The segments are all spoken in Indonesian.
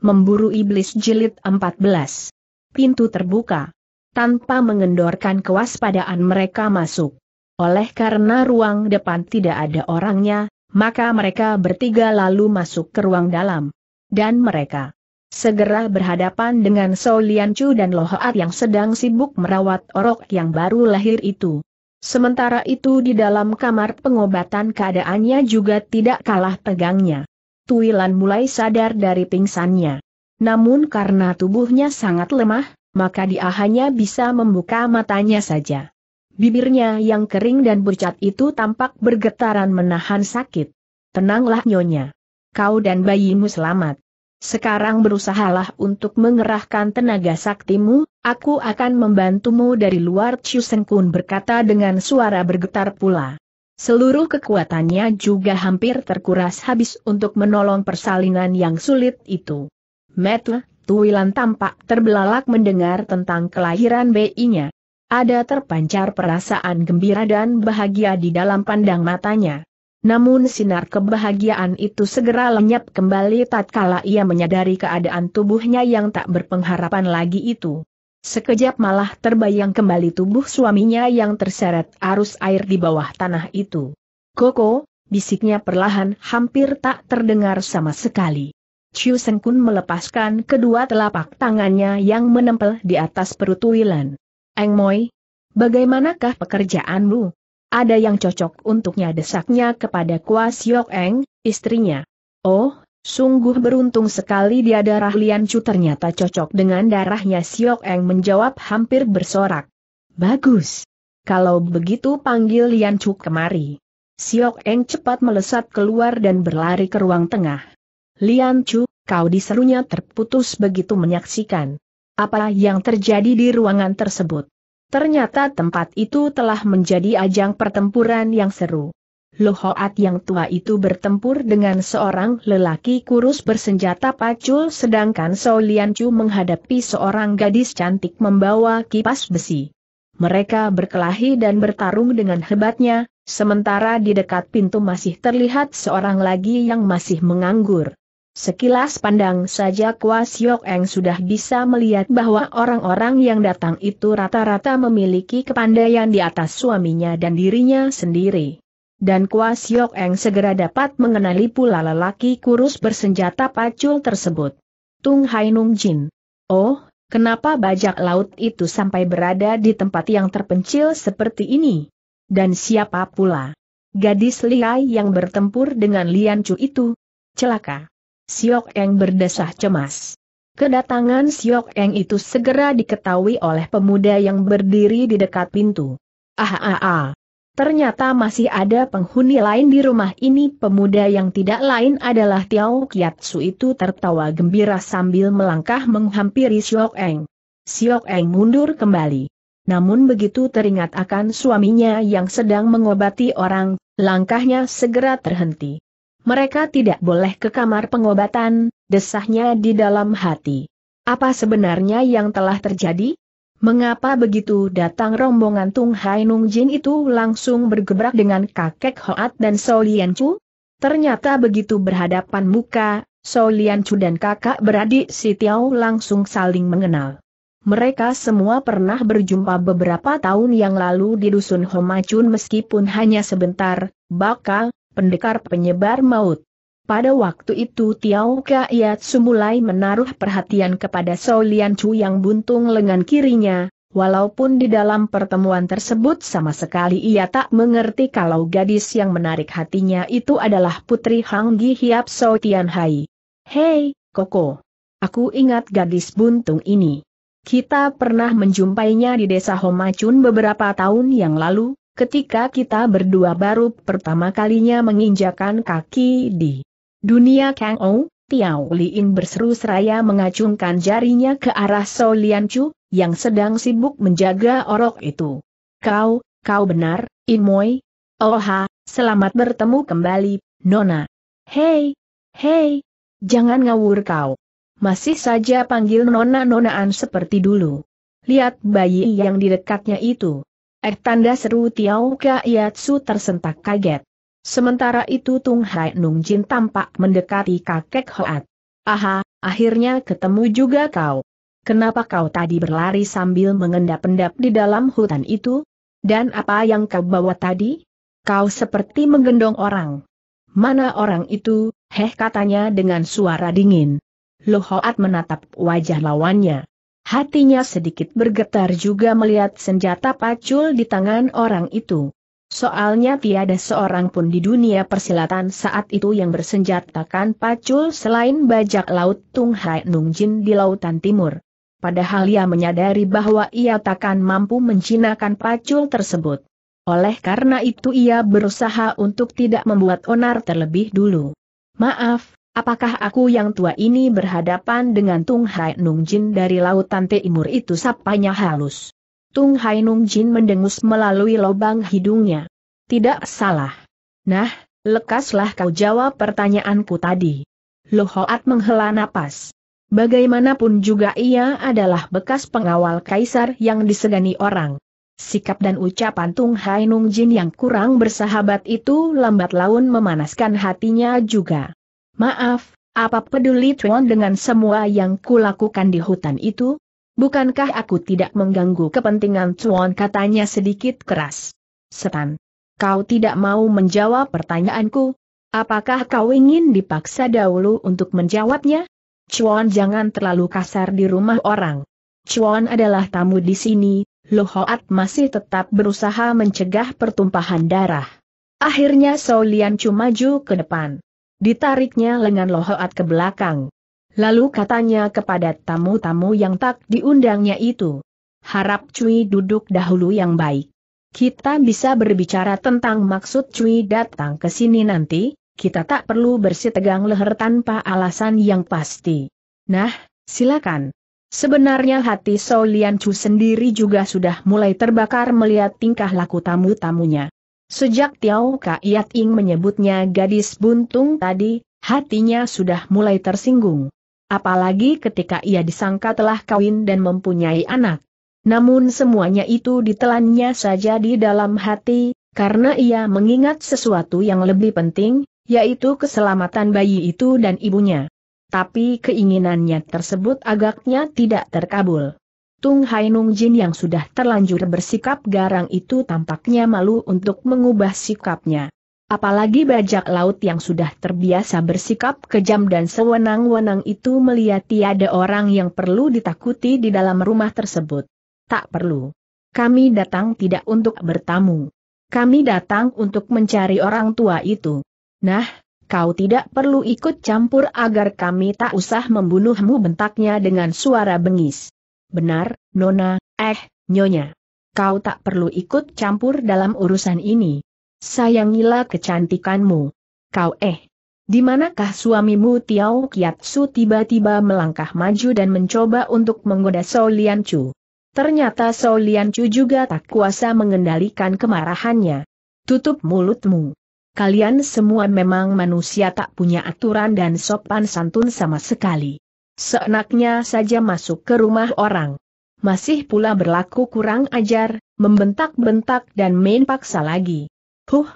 Memburu Iblis Jilid 14. Pintu terbuka. Tanpa mengendorkan kewaspadaan mereka masuk. Oleh karena ruang depan tidak ada orangnya, maka mereka bertiga lalu masuk ke ruang dalam. Dan mereka segera berhadapan dengan So Lian Chu dan Lohoat yang sedang sibuk merawat orok yang baru lahir itu. Sementara itu di dalam kamar pengobatan keadaannya juga tidak kalah tegangnya. Tuilan mulai sadar dari pingsannya. Namun karena tubuhnya sangat lemah, maka dia hanya bisa membuka matanya saja. Bibirnya yang kering dan bercat itu tampak bergetaran menahan sakit. Tenanglah nyonya. Kau dan bayimu selamat. Sekarang berusahalah untuk mengerahkan tenaga saktimu, aku akan membantumu dari luar Chusengkun berkata dengan suara bergetar pula. Seluruh kekuatannya juga hampir terkuras habis untuk menolong persalinan yang sulit itu. Metle, Tuilan tampak terbelalak mendengar tentang kelahiran BI-nya. Ada terpancar perasaan gembira dan bahagia di dalam pandang matanya. Namun sinar kebahagiaan itu segera lenyap kembali tatkala ia menyadari keadaan tubuhnya yang tak berpengharapan lagi itu. Sekejap malah terbayang kembali tubuh suaminya yang terseret arus air di bawah tanah itu. Koko, bisiknya perlahan hampir tak terdengar sama sekali. Chiu Sengkun melepaskan kedua telapak tangannya yang menempel di atas perut Wilan. Eng Moi, bagaimanakah pekerjaanmu? Ada yang cocok untuknya desaknya kepada Kwa Siok Eng, istrinya. Oh, Sungguh beruntung sekali dia darah Lian Chu ternyata cocok dengan darahnya Siok Eng menjawab hampir bersorak. Bagus. Kalau begitu panggil Lian Chu kemari. Siok Eng cepat melesat keluar dan berlari ke ruang tengah. Lian Chu, kau diserunya terputus begitu menyaksikan. Apa yang terjadi di ruangan tersebut? Ternyata tempat itu telah menjadi ajang pertempuran yang seru. Lohoat yang tua itu bertempur dengan seorang lelaki kurus bersenjata pacul sedangkan Sao menghadapi seorang gadis cantik membawa kipas besi. Mereka berkelahi dan bertarung dengan hebatnya, sementara di dekat pintu masih terlihat seorang lagi yang masih menganggur. Sekilas pandang saja Kwa Siok Eng sudah bisa melihat bahwa orang-orang yang datang itu rata-rata memiliki kepandaian di atas suaminya dan dirinya sendiri dan Kwa Siok Eng segera dapat mengenali pula lelaki kurus bersenjata pacul tersebut. Tung Hai Nung Jin. Oh, kenapa bajak laut itu sampai berada di tempat yang terpencil seperti ini? Dan siapa pula? Gadis lihai yang bertempur dengan Lian Chu itu. Celaka. Siok Eng berdesah cemas. Kedatangan Siok Eng itu segera diketahui oleh pemuda yang berdiri di dekat pintu. Ah ah ah. Ternyata masih ada penghuni lain di rumah ini pemuda yang tidak lain adalah Tiao Kiatsu itu tertawa gembira sambil melangkah menghampiri Siok Eng. Siok Eng mundur kembali. Namun begitu teringat akan suaminya yang sedang mengobati orang, langkahnya segera terhenti. Mereka tidak boleh ke kamar pengobatan, desahnya di dalam hati. Apa sebenarnya yang telah terjadi? Mengapa begitu datang rombongan Tung Hai Nung Jin itu langsung bergebrak dengan kakek Hoat dan Solian Lian Chu? Ternyata begitu berhadapan muka, Solian Lian Chu dan kakak beradik Si Tiao langsung saling mengenal. Mereka semua pernah berjumpa beberapa tahun yang lalu di dusun Homacun meskipun hanya sebentar, bakal, pendekar penyebar maut. Pada waktu itu Tiao Kaiat mulai menaruh perhatian kepada Sao Lian Chu yang buntung lengan kirinya, walaupun di dalam pertemuan tersebut sama sekali ia tak mengerti kalau gadis yang menarik hatinya itu adalah putri Hang Gi Hiap Sao Tian Hai. Hei, Koko. Aku ingat gadis buntung ini. Kita pernah menjumpainya di desa Homacun beberapa tahun yang lalu, ketika kita berdua baru pertama kalinya menginjakan kaki di Dunia Kang Ou, Tiao Liin berseru seraya mengacungkan jarinya ke arah So Lian Chu, yang sedang sibuk menjaga orok itu. Kau, kau benar, In Oh Oha, selamat bertemu kembali, Nona. Hei, hei, jangan ngawur kau. Masih saja panggil Nona-nonaan seperti dulu. Lihat bayi yang di dekatnya itu. Eh tanda seru Tiao Kaiatsu tersentak kaget. Sementara itu Tung Hai Nung Jin tampak mendekati kakek Hoat. Aha, akhirnya ketemu juga kau. Kenapa kau tadi berlari sambil mengendap-endap di dalam hutan itu? Dan apa yang kau bawa tadi? Kau seperti menggendong orang. Mana orang itu, heh katanya dengan suara dingin. Loh Hoat menatap wajah lawannya. Hatinya sedikit bergetar juga melihat senjata pacul di tangan orang itu. Soalnya tiada seorang pun di dunia persilatan saat itu yang bersenjatakan pacul selain bajak laut Tung Hai Nung Jin di lautan timur. Padahal ia menyadari bahwa ia takkan mampu mencinakan pacul tersebut. Oleh karena itu ia berusaha untuk tidak membuat onar terlebih dulu. Maaf, apakah aku yang tua ini berhadapan dengan Tung Hai Nung Jin dari lautan timur itu sapanya halus. Tung Hai Nung Jin mendengus melalui lubang hidungnya. Tidak salah. Nah, lekaslah kau jawab pertanyaanku tadi. Hoat menghela napas. Bagaimanapun juga ia adalah bekas pengawal kaisar yang disegani orang. Sikap dan ucapan Tung Hai Nung Jin yang kurang bersahabat itu lambat laun memanaskan hatinya juga. Maaf, apa peduli Tuan dengan semua yang kulakukan di hutan itu? Bukankah aku tidak mengganggu kepentingan Chuan? katanya sedikit keras. Setan. Kau tidak mau menjawab pertanyaanku? Apakah kau ingin dipaksa dahulu untuk menjawabnya? Chuan jangan terlalu kasar di rumah orang. Chuan adalah tamu di sini, Hoat masih tetap berusaha mencegah pertumpahan darah. Akhirnya Solian cuma maju ke depan. Ditariknya lengan Lohoat ke belakang. Lalu katanya kepada tamu-tamu yang tak diundangnya itu. Harap Cui duduk dahulu yang baik. Kita bisa berbicara tentang maksud Cui datang ke sini nanti, kita tak perlu bersitegang leher tanpa alasan yang pasti. Nah, silakan. Sebenarnya hati Solian Chu sendiri juga sudah mulai terbakar melihat tingkah laku tamu-tamunya. Sejak Tiao Kaiat Ing menyebutnya gadis buntung tadi, hatinya sudah mulai tersinggung apalagi ketika ia disangka telah kawin dan mempunyai anak. Namun semuanya itu ditelannya saja di dalam hati, karena ia mengingat sesuatu yang lebih penting, yaitu keselamatan bayi itu dan ibunya. Tapi keinginannya tersebut agaknya tidak terkabul. Tung Hai Nung Jin yang sudah terlanjur bersikap garang itu tampaknya malu untuk mengubah sikapnya. Apalagi bajak laut yang sudah terbiasa bersikap kejam dan sewenang-wenang itu melihat tiada orang yang perlu ditakuti di dalam rumah tersebut. Tak perlu. Kami datang tidak untuk bertamu. Kami datang untuk mencari orang tua itu. Nah, kau tidak perlu ikut campur agar kami tak usah membunuhmu bentaknya dengan suara bengis. Benar, Nona, eh, Nyonya. Kau tak perlu ikut campur dalam urusan ini. Sayangilah kecantikanmu. Kau eh. Di manakah suamimu Tiao Kiatsu tiba-tiba melangkah maju dan mencoba untuk menggoda Sou Lian Chu. Ternyata Sou Lian Chu juga tak kuasa mengendalikan kemarahannya. Tutup mulutmu. Kalian semua memang manusia tak punya aturan dan sopan santun sama sekali. Seenaknya saja masuk ke rumah orang. Masih pula berlaku kurang ajar, membentak-bentak dan main paksa lagi. Huh,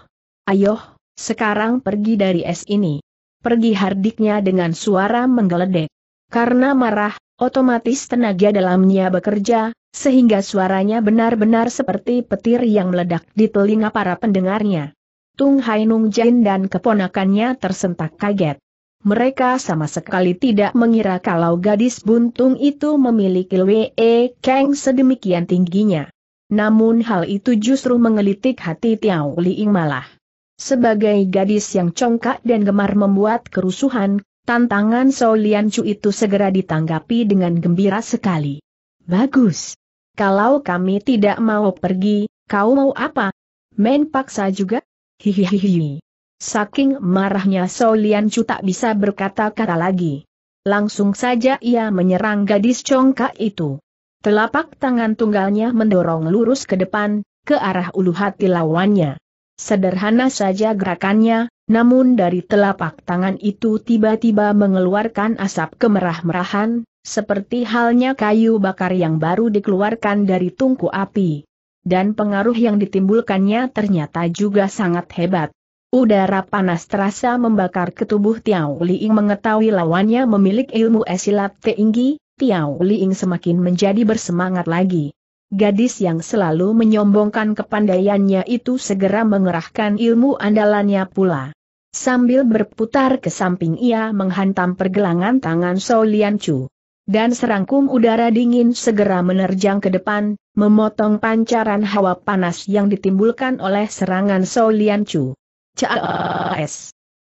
ayoh, sekarang pergi dari es ini. Pergi hardiknya dengan suara menggeledek. Karena marah, otomatis tenaga dalamnya bekerja, sehingga suaranya benar-benar seperti petir yang meledak di telinga para pendengarnya. Tung Hai Nung Jain dan keponakannya tersentak kaget. Mereka sama sekali tidak mengira kalau gadis buntung itu memiliki Wee Kang sedemikian tingginya. Namun hal itu justru mengelitik hati Tiao Liing malah. Sebagai gadis yang congkak dan gemar membuat kerusuhan, tantangan Sao Lian Chu itu segera ditanggapi dengan gembira sekali. Bagus. Kalau kami tidak mau pergi, kau mau apa? Main paksa juga? Hihihihi. Saking marahnya Sao Lian Chu tak bisa berkata-kata lagi. Langsung saja ia menyerang gadis congkak itu. Telapak tangan tunggalnya mendorong lurus ke depan, ke arah ulu hati lawannya. Sederhana saja gerakannya, namun dari telapak tangan itu tiba-tiba mengeluarkan asap kemerah-merahan, seperti halnya kayu bakar yang baru dikeluarkan dari tungku api. Dan pengaruh yang ditimbulkannya ternyata juga sangat hebat. Udara panas terasa membakar ke tubuh Tiao Liing mengetahui lawannya memiliki ilmu esilat tinggi, Tiao Liing semakin menjadi bersemangat lagi. Gadis yang selalu menyombongkan kepandaiannya itu segera mengerahkan ilmu andalannya pula. Sambil berputar ke samping ia menghantam pergelangan tangan So Lian Chu. Dan serangkum udara dingin segera menerjang ke depan, memotong pancaran hawa panas yang ditimbulkan oleh serangan So Lian Chu.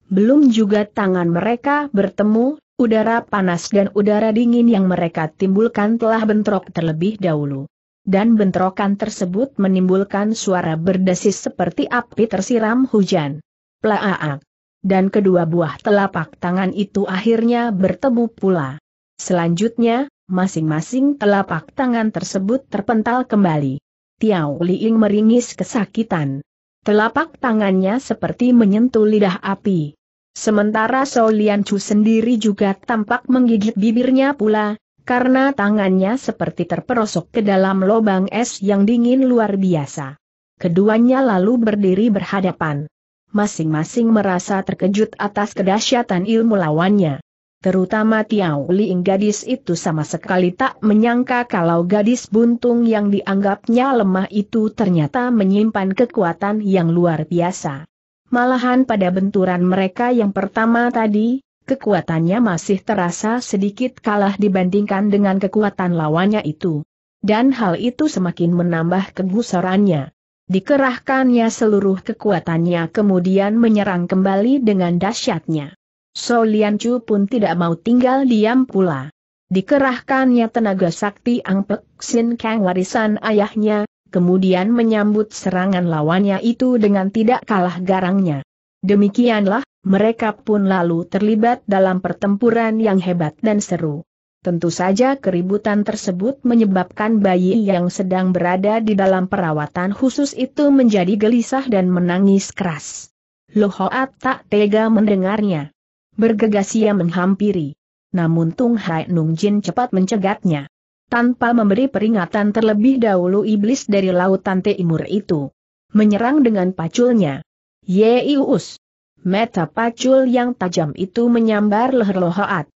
Belum juga tangan mereka bertemu, Udara panas dan udara dingin yang mereka timbulkan telah bentrok terlebih dahulu. Dan bentrokan tersebut menimbulkan suara berdesis seperti api tersiram hujan. Plaaak. Dan kedua buah telapak tangan itu akhirnya bertemu pula. Selanjutnya, masing-masing telapak tangan tersebut terpental kembali. Tiao Liing meringis kesakitan. Telapak tangannya seperti menyentuh lidah api. Sementara Shou Chu sendiri juga tampak menggigit bibirnya pula, karena tangannya seperti terperosok ke dalam lubang es yang dingin luar biasa. Keduanya lalu berdiri berhadapan. Masing-masing merasa terkejut atas kedahsyatan ilmu lawannya. Terutama Tiao Liing gadis itu sama sekali tak menyangka kalau gadis buntung yang dianggapnya lemah itu ternyata menyimpan kekuatan yang luar biasa. Malahan pada benturan mereka yang pertama tadi, kekuatannya masih terasa sedikit kalah dibandingkan dengan kekuatan lawannya itu. Dan hal itu semakin menambah kegusarannya. Dikerahkannya seluruh kekuatannya kemudian menyerang kembali dengan dahsyatnya. So Lian Chu pun tidak mau tinggal diam pula. Dikerahkannya tenaga sakti Ang Pek Sin Kang warisan ayahnya, kemudian menyambut serangan lawannya itu dengan tidak kalah garangnya. Demikianlah, mereka pun lalu terlibat dalam pertempuran yang hebat dan seru. Tentu saja keributan tersebut menyebabkan bayi yang sedang berada di dalam perawatan khusus itu menjadi gelisah dan menangis keras. Lohoat tak tega mendengarnya. Bergegas ia menghampiri. Namun Tung Hai Nung Jin cepat mencegatnya tanpa memberi peringatan terlebih dahulu iblis dari lautan timur itu. Menyerang dengan paculnya. Yeius. Meta pacul yang tajam itu menyambar leher Lohoat.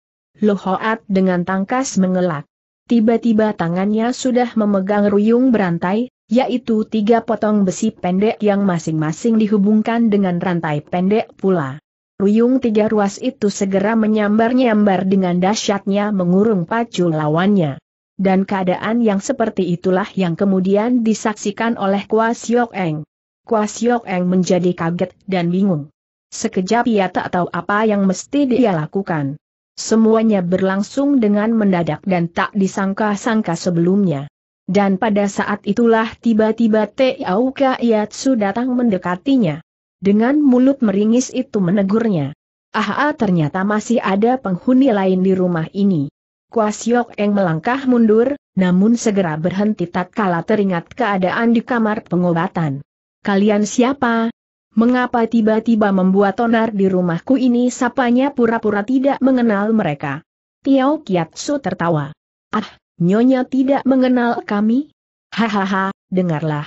Lohoat dengan tangkas mengelak. Tiba-tiba tangannya sudah memegang ruyung berantai, yaitu tiga potong besi pendek yang masing-masing dihubungkan dengan rantai pendek pula. Ruyung tiga ruas itu segera menyambar-nyambar dengan dahsyatnya mengurung pacul lawannya dan keadaan yang seperti itulah yang kemudian disaksikan oleh Kwa Siok Eng. Kwa Siok Eng menjadi kaget dan bingung. Sekejap ia tak tahu apa yang mesti dia lakukan. Semuanya berlangsung dengan mendadak dan tak disangka-sangka sebelumnya. Dan pada saat itulah tiba-tiba Tiauka Yatsu datang mendekatinya. Dengan mulut meringis itu menegurnya. Aha ah ternyata masih ada penghuni lain di rumah ini. Kuas Eng melangkah mundur, namun segera berhenti tatkala teringat keadaan di kamar pengobatan. Kalian siapa? Mengapa tiba-tiba membuat onar di rumahku ini sapanya pura-pura tidak mengenal mereka? Tiao Kiatsu tertawa. Ah, Nyonya tidak mengenal kami? Hahaha, dengarlah.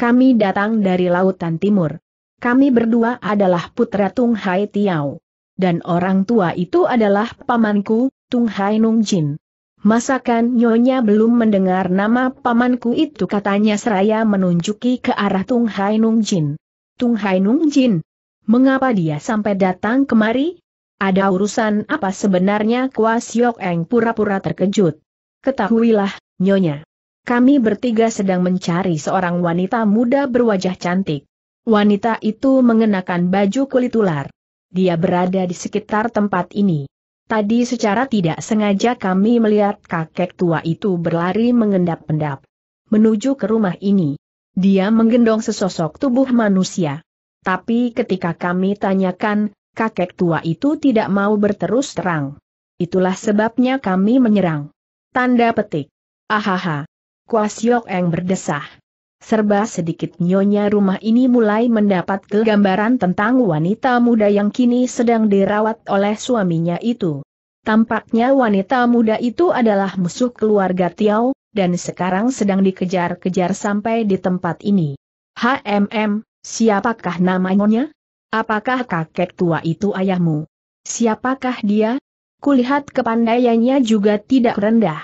Kami datang dari Lautan Timur. Kami berdua adalah putra Tung Hai Tiao. Dan orang tua itu adalah pamanku, Tung Hai Nung Jin. Masakan Nyonya belum mendengar nama pamanku itu katanya seraya menunjuki ke arah Tung Hai Nung Jin. Tung Hai Nung Jin, mengapa dia sampai datang kemari? Ada urusan apa sebenarnya Kuas Siok Eng pura-pura terkejut. Ketahuilah, Nyonya. Kami bertiga sedang mencari seorang wanita muda berwajah cantik. Wanita itu mengenakan baju kulit ular. Dia berada di sekitar tempat ini. Tadi secara tidak sengaja kami melihat kakek tua itu berlari mengendap-endap. Menuju ke rumah ini. Dia menggendong sesosok tubuh manusia. Tapi ketika kami tanyakan, kakek tua itu tidak mau berterus terang. Itulah sebabnya kami menyerang. Tanda petik. Ahaha. Kuas yang berdesah. Serba sedikit nyonya rumah ini mulai mendapat gambaran tentang wanita muda yang kini sedang dirawat oleh suaminya itu. Tampaknya wanita muda itu adalah musuh keluarga Tiao, dan sekarang sedang dikejar-kejar sampai di tempat ini. HMM, siapakah namanya? Apakah kakek tua itu ayahmu? Siapakah dia? Kulihat kepandaiannya juga tidak rendah.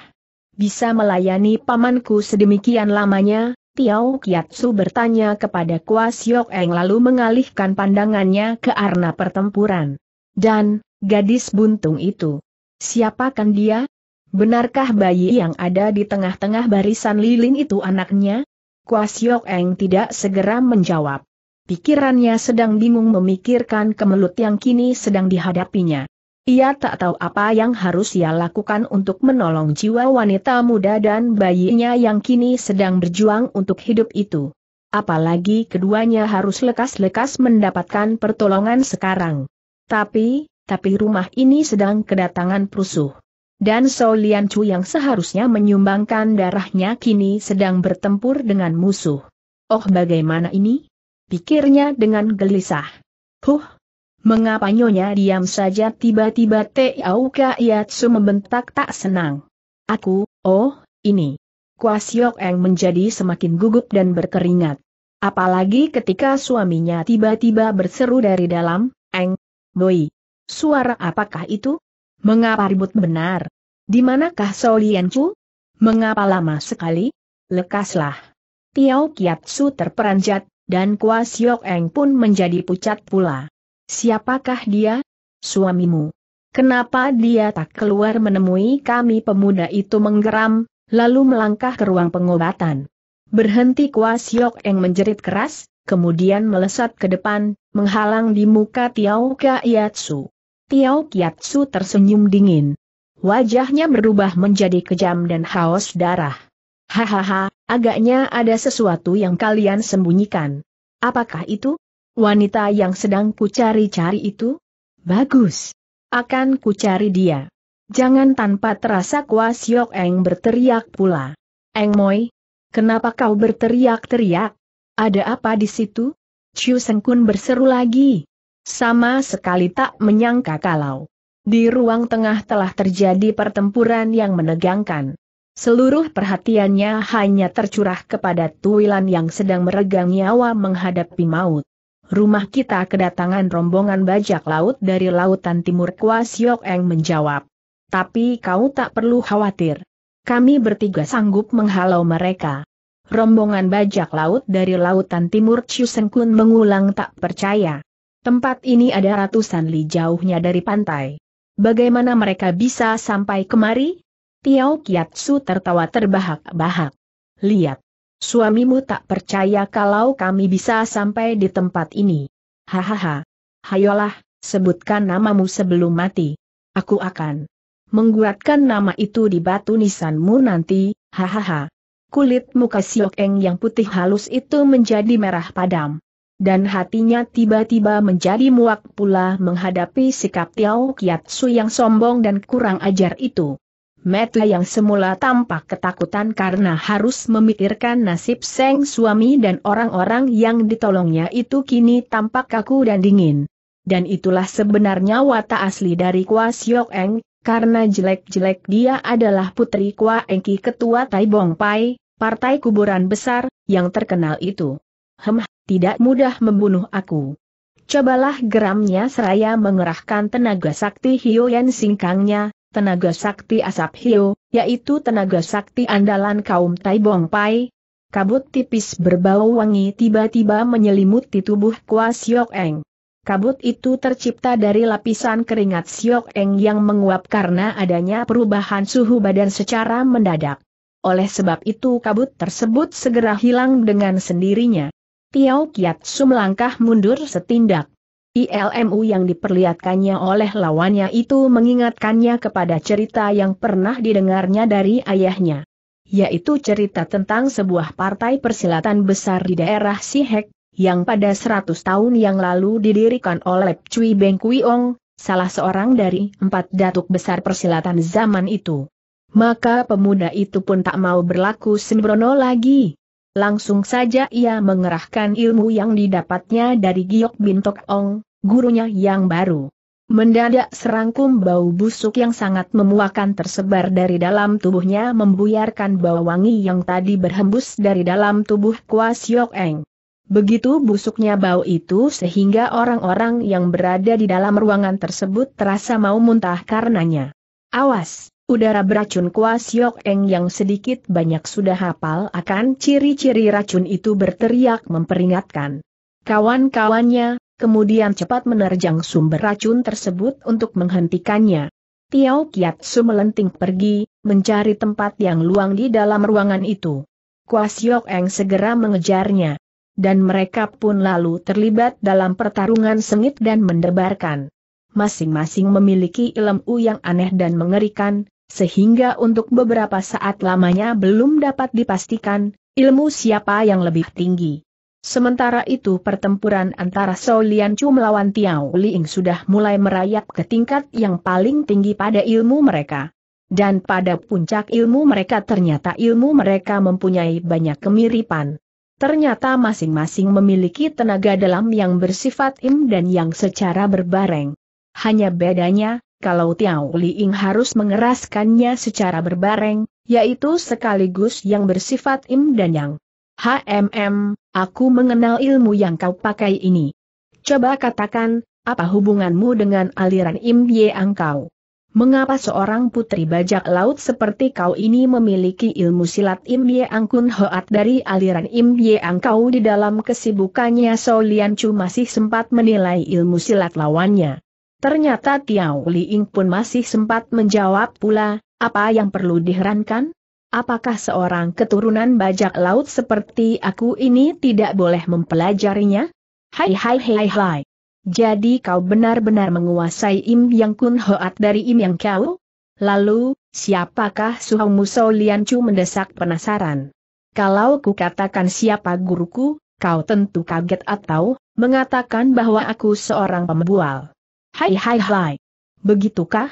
Bisa melayani pamanku sedemikian lamanya, Tiao Kiatsu bertanya kepada Kwa Siok Eng lalu mengalihkan pandangannya ke arena pertempuran. Dan, gadis buntung itu. Siapakan dia? Benarkah bayi yang ada di tengah-tengah barisan lilin itu anaknya? Kwa Siok Eng tidak segera menjawab. Pikirannya sedang bingung memikirkan kemelut yang kini sedang dihadapinya. Ia tak tahu apa yang harus ia lakukan untuk menolong jiwa wanita muda dan bayinya yang kini sedang berjuang untuk hidup itu. Apalagi keduanya harus lekas-lekas mendapatkan pertolongan sekarang. Tapi, tapi rumah ini sedang kedatangan perusuh. Dan Sao Chu yang seharusnya menyumbangkan darahnya kini sedang bertempur dengan musuh. Oh bagaimana ini? Pikirnya dengan gelisah. Huh, Mengapa nyonya diam saja tiba-tiba Teauka Iatsu membentak tak senang. Aku, oh, ini. Kwasiok Eng menjadi semakin gugup dan berkeringat. Apalagi ketika suaminya tiba-tiba berseru dari dalam, Eng, boy, Suara apakah itu? Mengapa ribut benar? Di manakah Chu? Mengapa lama sekali? Lekaslah. Tiao Kiatsu terperanjat, dan Kwasiok Eng pun menjadi pucat pula. Siapakah dia? Suamimu. Kenapa dia tak keluar menemui kami pemuda itu menggeram, lalu melangkah ke ruang pengobatan. Berhenti Kwa Siok Eng menjerit keras, kemudian melesat ke depan, menghalang di muka Tiao Kiatsu. Tiao Kiatsu tersenyum dingin. Wajahnya berubah menjadi kejam dan haus darah. Hahaha, agaknya ada sesuatu yang kalian sembunyikan. Apakah itu? Wanita yang sedang ku cari-cari itu? Bagus. Akan ku cari dia. Jangan tanpa terasa kuas Yok Eng berteriak pula. Eng Moi, kenapa kau berteriak-teriak? Ada apa di situ? Chiu Sengkun berseru lagi. Sama sekali tak menyangka kalau di ruang tengah telah terjadi pertempuran yang menegangkan. Seluruh perhatiannya hanya tercurah kepada Tuilan yang sedang meregang nyawa menghadapi maut rumah kita kedatangan rombongan bajak laut dari lautan timur Kuas Siok Eng menjawab. Tapi kau tak perlu khawatir. Kami bertiga sanggup menghalau mereka. Rombongan bajak laut dari lautan timur Kun mengulang tak percaya. Tempat ini ada ratusan li jauhnya dari pantai. Bagaimana mereka bisa sampai kemari? Tiao Su tertawa terbahak-bahak. Lihat. Suamimu tak percaya kalau kami bisa sampai di tempat ini. Hahaha. Hayolah, sebutkan namamu sebelum mati. Aku akan mengguatkan nama itu di batu nisanmu nanti, hahaha. Kulit muka Siokeng yang putih halus itu menjadi merah padam. Dan hatinya tiba-tiba menjadi muak pula menghadapi sikap Tiao Su yang sombong dan kurang ajar itu. Meta yang semula tampak ketakutan karena harus memikirkan nasib Seng suami dan orang-orang yang ditolongnya itu kini tampak kaku dan dingin. Dan itulah sebenarnya watak asli dari Kwa Siok Eng, karena jelek-jelek dia adalah putri Kwa Engki ketua Tai Bong Pai, partai kuburan besar, yang terkenal itu. Hem, tidak mudah membunuh aku. Cobalah geramnya seraya mengerahkan tenaga sakti Yen singkangnya, tenaga sakti asap Hiu, yaitu tenaga sakti andalan kaum Taibong Pai. Kabut tipis berbau wangi tiba-tiba menyelimuti tubuh Kuas Siok Eng. Kabut itu tercipta dari lapisan keringat Siok Eng yang menguap karena adanya perubahan suhu badan secara mendadak. Oleh sebab itu kabut tersebut segera hilang dengan sendirinya. Tiao Kiat Su melangkah mundur setindak. ILMU yang diperlihatkannya oleh lawannya itu mengingatkannya kepada cerita yang pernah didengarnya dari ayahnya. Yaitu cerita tentang sebuah partai persilatan besar di daerah Sihek, yang pada 100 tahun yang lalu didirikan oleh Cui Beng Kuiong, salah seorang dari empat datuk besar persilatan zaman itu. Maka pemuda itu pun tak mau berlaku sembrono lagi. Langsung saja ia mengerahkan ilmu yang didapatnya dari Giok Bintok Ong, gurunya yang baru. Mendadak serangkum bau busuk yang sangat memuakan tersebar dari dalam tubuhnya membuyarkan bau wangi yang tadi berhembus dari dalam tubuh Kuas Siok Eng. Begitu busuknya bau itu sehingga orang-orang yang berada di dalam ruangan tersebut terasa mau muntah karenanya. Awas! Udara beracun kuas Yok Eng yang sedikit banyak sudah hafal akan ciri-ciri racun itu berteriak memperingatkan. Kawan-kawannya, kemudian cepat menerjang sumber racun tersebut untuk menghentikannya. Tiao Su melenting pergi, mencari tempat yang luang di dalam ruangan itu. Kuas Yok Eng segera mengejarnya. Dan mereka pun lalu terlibat dalam pertarungan sengit dan mendebarkan masing-masing memiliki ilmu yang aneh dan mengerikan, sehingga untuk beberapa saat lamanya belum dapat dipastikan, ilmu siapa yang lebih tinggi. Sementara itu pertempuran antara Lian Chu melawan Tiao Liing sudah mulai merayap ke tingkat yang paling tinggi pada ilmu mereka. Dan pada puncak ilmu mereka ternyata ilmu mereka mempunyai banyak kemiripan. Ternyata masing-masing memiliki tenaga dalam yang bersifat im dan yang secara berbareng. Hanya bedanya, kalau Tiao Liing harus mengeraskannya secara berbareng, yaitu sekaligus yang bersifat im dan yang. HMM, aku mengenal ilmu yang kau pakai ini. Coba katakan, apa hubunganmu dengan aliran im yang kau? Mengapa seorang putri bajak laut seperti kau ini memiliki ilmu silat Im Ye kun Hoat dari aliran Im Ye kau? di dalam kesibukannya So Lian Chu masih sempat menilai ilmu silat lawannya. Ternyata Tiao Ying pun masih sempat menjawab pula, apa yang perlu diherankan? Apakah seorang keturunan bajak laut seperti aku ini tidak boleh mempelajarinya? Hai hai hai hai. Jadi kau benar-benar menguasai Im Yang Kun Hoat dari Im Yang Kau? Lalu, siapakah Suhong Muso Lian Chu mendesak penasaran? Kalau ku katakan siapa guruku, kau tentu kaget atau mengatakan bahwa aku seorang pembual. Hai hai hai. Begitukah?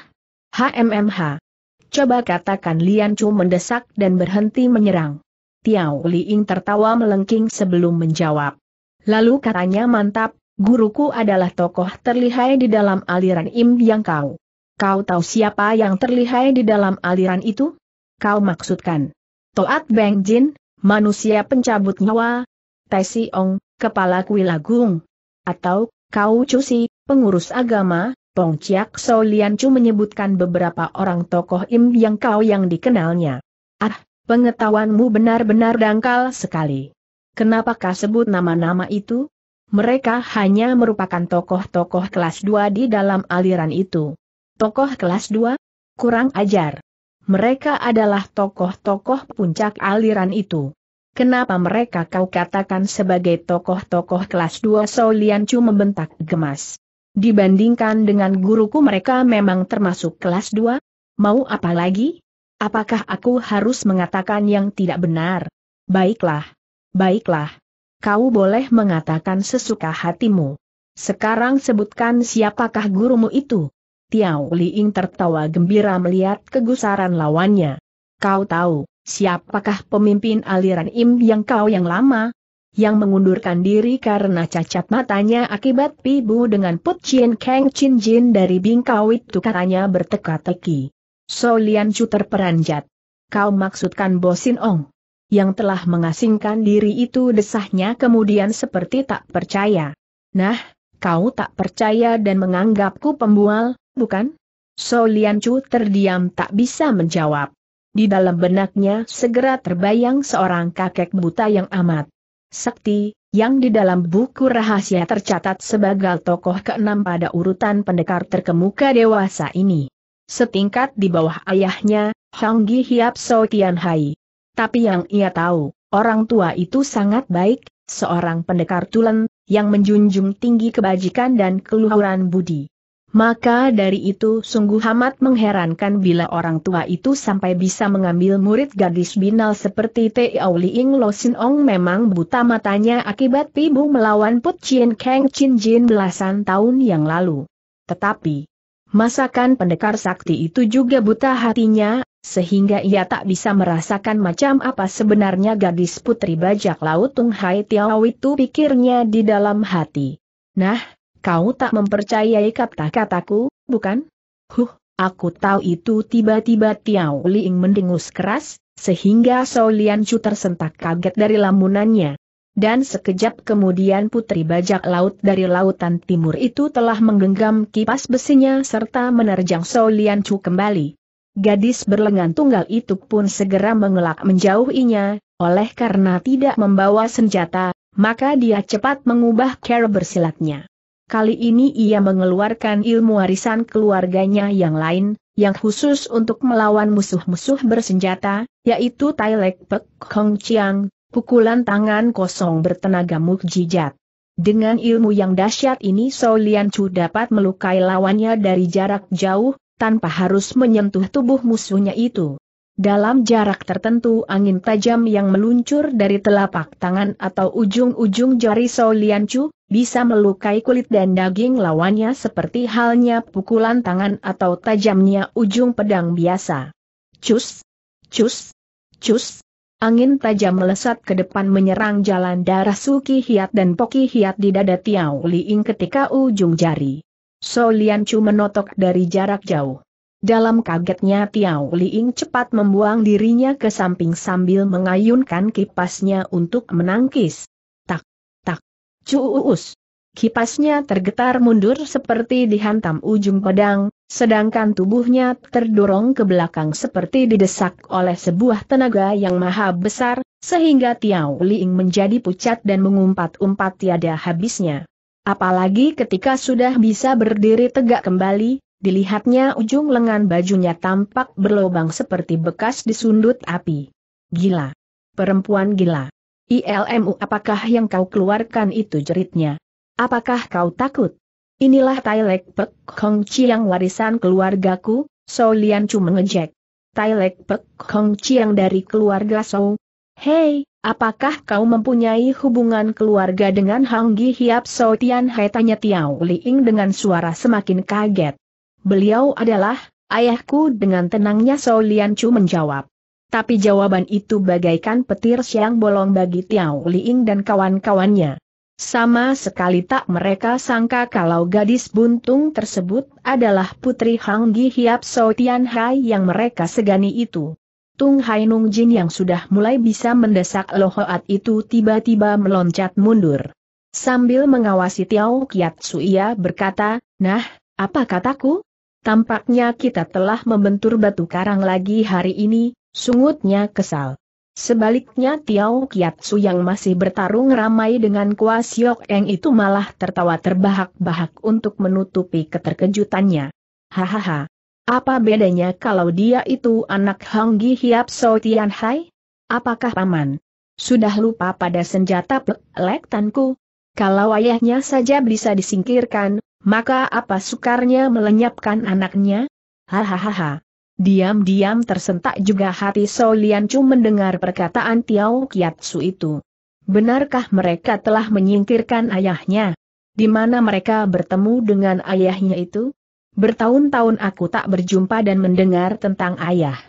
HMMH. Coba katakan Lian Chu mendesak dan berhenti menyerang. Tiao Ying tertawa melengking sebelum menjawab. Lalu katanya mantap, guruku adalah tokoh terlihai di dalam aliran Im yang kau. Kau tahu siapa yang terlihai di dalam aliran itu? Kau maksudkan. Toat Beng Jin, manusia pencabut nyawa. Tai Ong, kepala kuil agung, Atau, kau Si, pengurus agama, Pong Chiak Lian Chu menyebutkan beberapa orang tokoh Im yang kau yang dikenalnya. Ah, pengetahuanmu benar-benar dangkal sekali. Kenapakah sebut nama-nama itu? Mereka hanya merupakan tokoh-tokoh kelas 2 di dalam aliran itu. Tokoh kelas 2? Kurang ajar. Mereka adalah tokoh-tokoh puncak aliran itu. Kenapa mereka kau katakan sebagai tokoh-tokoh kelas 2 Lian Chu membentak gemas? Dibandingkan dengan guruku mereka memang termasuk kelas 2? Mau apa lagi? Apakah aku harus mengatakan yang tidak benar? Baiklah. Baiklah. Kau boleh mengatakan sesuka hatimu. Sekarang sebutkan siapakah gurumu itu? Tiao Liing tertawa gembira melihat kegusaran lawannya. Kau tahu, siapakah pemimpin aliran Im yang kau yang lama? yang mengundurkan diri karena cacat matanya akibat pibu dengan Put Chin Kang Chin Jin dari Bingkau itu katanya berteka-teki. So Lian Chu terperanjat. Kau maksudkan Bosin Ong? Yang telah mengasingkan diri itu desahnya kemudian seperti tak percaya. Nah, kau tak percaya dan menganggapku pembual, bukan? So Lian Chu terdiam tak bisa menjawab. Di dalam benaknya segera terbayang seorang kakek buta yang amat Sakti yang di dalam buku rahasia tercatat sebagai tokoh keenam pada urutan pendekar terkemuka dewasa ini. Setingkat di bawah ayahnya, Gi Hiap So Tian Hai. Tapi yang ia tahu, orang tua itu sangat baik, seorang pendekar tulen, yang menjunjung tinggi kebajikan dan keluhuran budi. Maka dari itu sungguh amat mengherankan bila orang tua itu sampai bisa mengambil murid gadis binal seperti Te Auliing Lo Sin Ong memang buta matanya akibat pibu melawan Put Chien Kang Chin Jin belasan tahun yang lalu. Tetapi, masakan pendekar sakti itu juga buta hatinya, sehingga ia tak bisa merasakan macam apa sebenarnya gadis putri bajak laut Tung Hai Tiao itu pikirnya di dalam hati. Nah, Kau tak mempercayai kata-kataku, bukan? Huh, aku tahu itu tiba-tiba Tiao Liing mendengus keras, sehingga Sao Lian Chu tersentak kaget dari lamunannya. Dan sekejap kemudian putri bajak laut dari lautan timur itu telah menggenggam kipas besinya serta menerjang Sao Lian Chu kembali. Gadis berlengan tunggal itu pun segera mengelak menjauhinya, oleh karena tidak membawa senjata, maka dia cepat mengubah cara bersilatnya. Kali ini ia mengeluarkan ilmu warisan keluarganya yang lain, yang khusus untuk melawan musuh-musuh bersenjata, yaitu Tai Lek Pek Kong Chiang, pukulan tangan kosong bertenaga mukjizat. Dengan ilmu yang dahsyat ini Shou Lian Chu dapat melukai lawannya dari jarak jauh, tanpa harus menyentuh tubuh musuhnya itu. Dalam jarak tertentu angin tajam yang meluncur dari telapak tangan atau ujung-ujung jari Sao Chu, bisa melukai kulit dan daging lawannya seperti halnya pukulan tangan atau tajamnya ujung pedang biasa. Cus! Cus! Cus! Angin tajam melesat ke depan menyerang jalan darah Suki Hiat dan Poki Hiat di dada Tiao Liing ketika ujung jari. Soliancu menotok dari jarak jauh. Dalam kagetnya Tiao Liing cepat membuang dirinya ke samping sambil mengayunkan kipasnya untuk menangkis. Tak, tak, cuus! Kipasnya tergetar mundur seperti dihantam ujung pedang, sedangkan tubuhnya terdorong ke belakang seperti didesak oleh sebuah tenaga yang maha besar, sehingga Tiao Liing menjadi pucat dan mengumpat-umpat tiada habisnya. Apalagi ketika sudah bisa berdiri tegak kembali, Dilihatnya ujung lengan bajunya tampak berlobang seperti bekas disundut api. Gila. Perempuan gila. ILMU apakah yang kau keluarkan itu jeritnya? Apakah kau takut? Inilah Lek Pek Kong Chiang warisan keluargaku, So Lian Chu mengejek. Lek Pek Kong Chiang dari keluarga So. Hei, apakah kau mempunyai hubungan keluarga dengan Hang Gi Hiap So Tian Hai tanya Tiao Li Liing dengan suara semakin kaget. Beliau adalah, ayahku dengan tenangnya Sao Lian Chu menjawab. Tapi jawaban itu bagaikan petir siang bolong bagi Tiao Liing dan kawan-kawannya. Sama sekali tak mereka sangka kalau gadis buntung tersebut adalah putri Hang Gi Hiap Sao Tian Hai yang mereka segani itu. Tung Hai Nung Jin yang sudah mulai bisa mendesak Lohoat itu tiba-tiba meloncat mundur. Sambil mengawasi Tiao Kiat Suia berkata, Nah, apa kataku? Tampaknya kita telah membentur batu karang lagi hari ini, sungutnya kesal. Sebaliknya Tiao Kiatsu yang masih bertarung ramai dengan Kwa Siok Eng itu malah tertawa terbahak-bahak untuk menutupi keterkejutannya. Hahaha. Apa bedanya kalau dia itu anak Honggi Hiap So Tian Hai? Apakah paman? Sudah lupa pada senjata pelek tanku? Kalau ayahnya saja bisa disingkirkan, maka apa sukarnya melenyapkan anaknya? Hahaha. Diam-diam tersentak juga hati Solian Chu mendengar perkataan Tiao Su itu. Benarkah mereka telah menyingkirkan ayahnya? Di mana mereka bertemu dengan ayahnya itu? Bertahun-tahun aku tak berjumpa dan mendengar tentang ayah.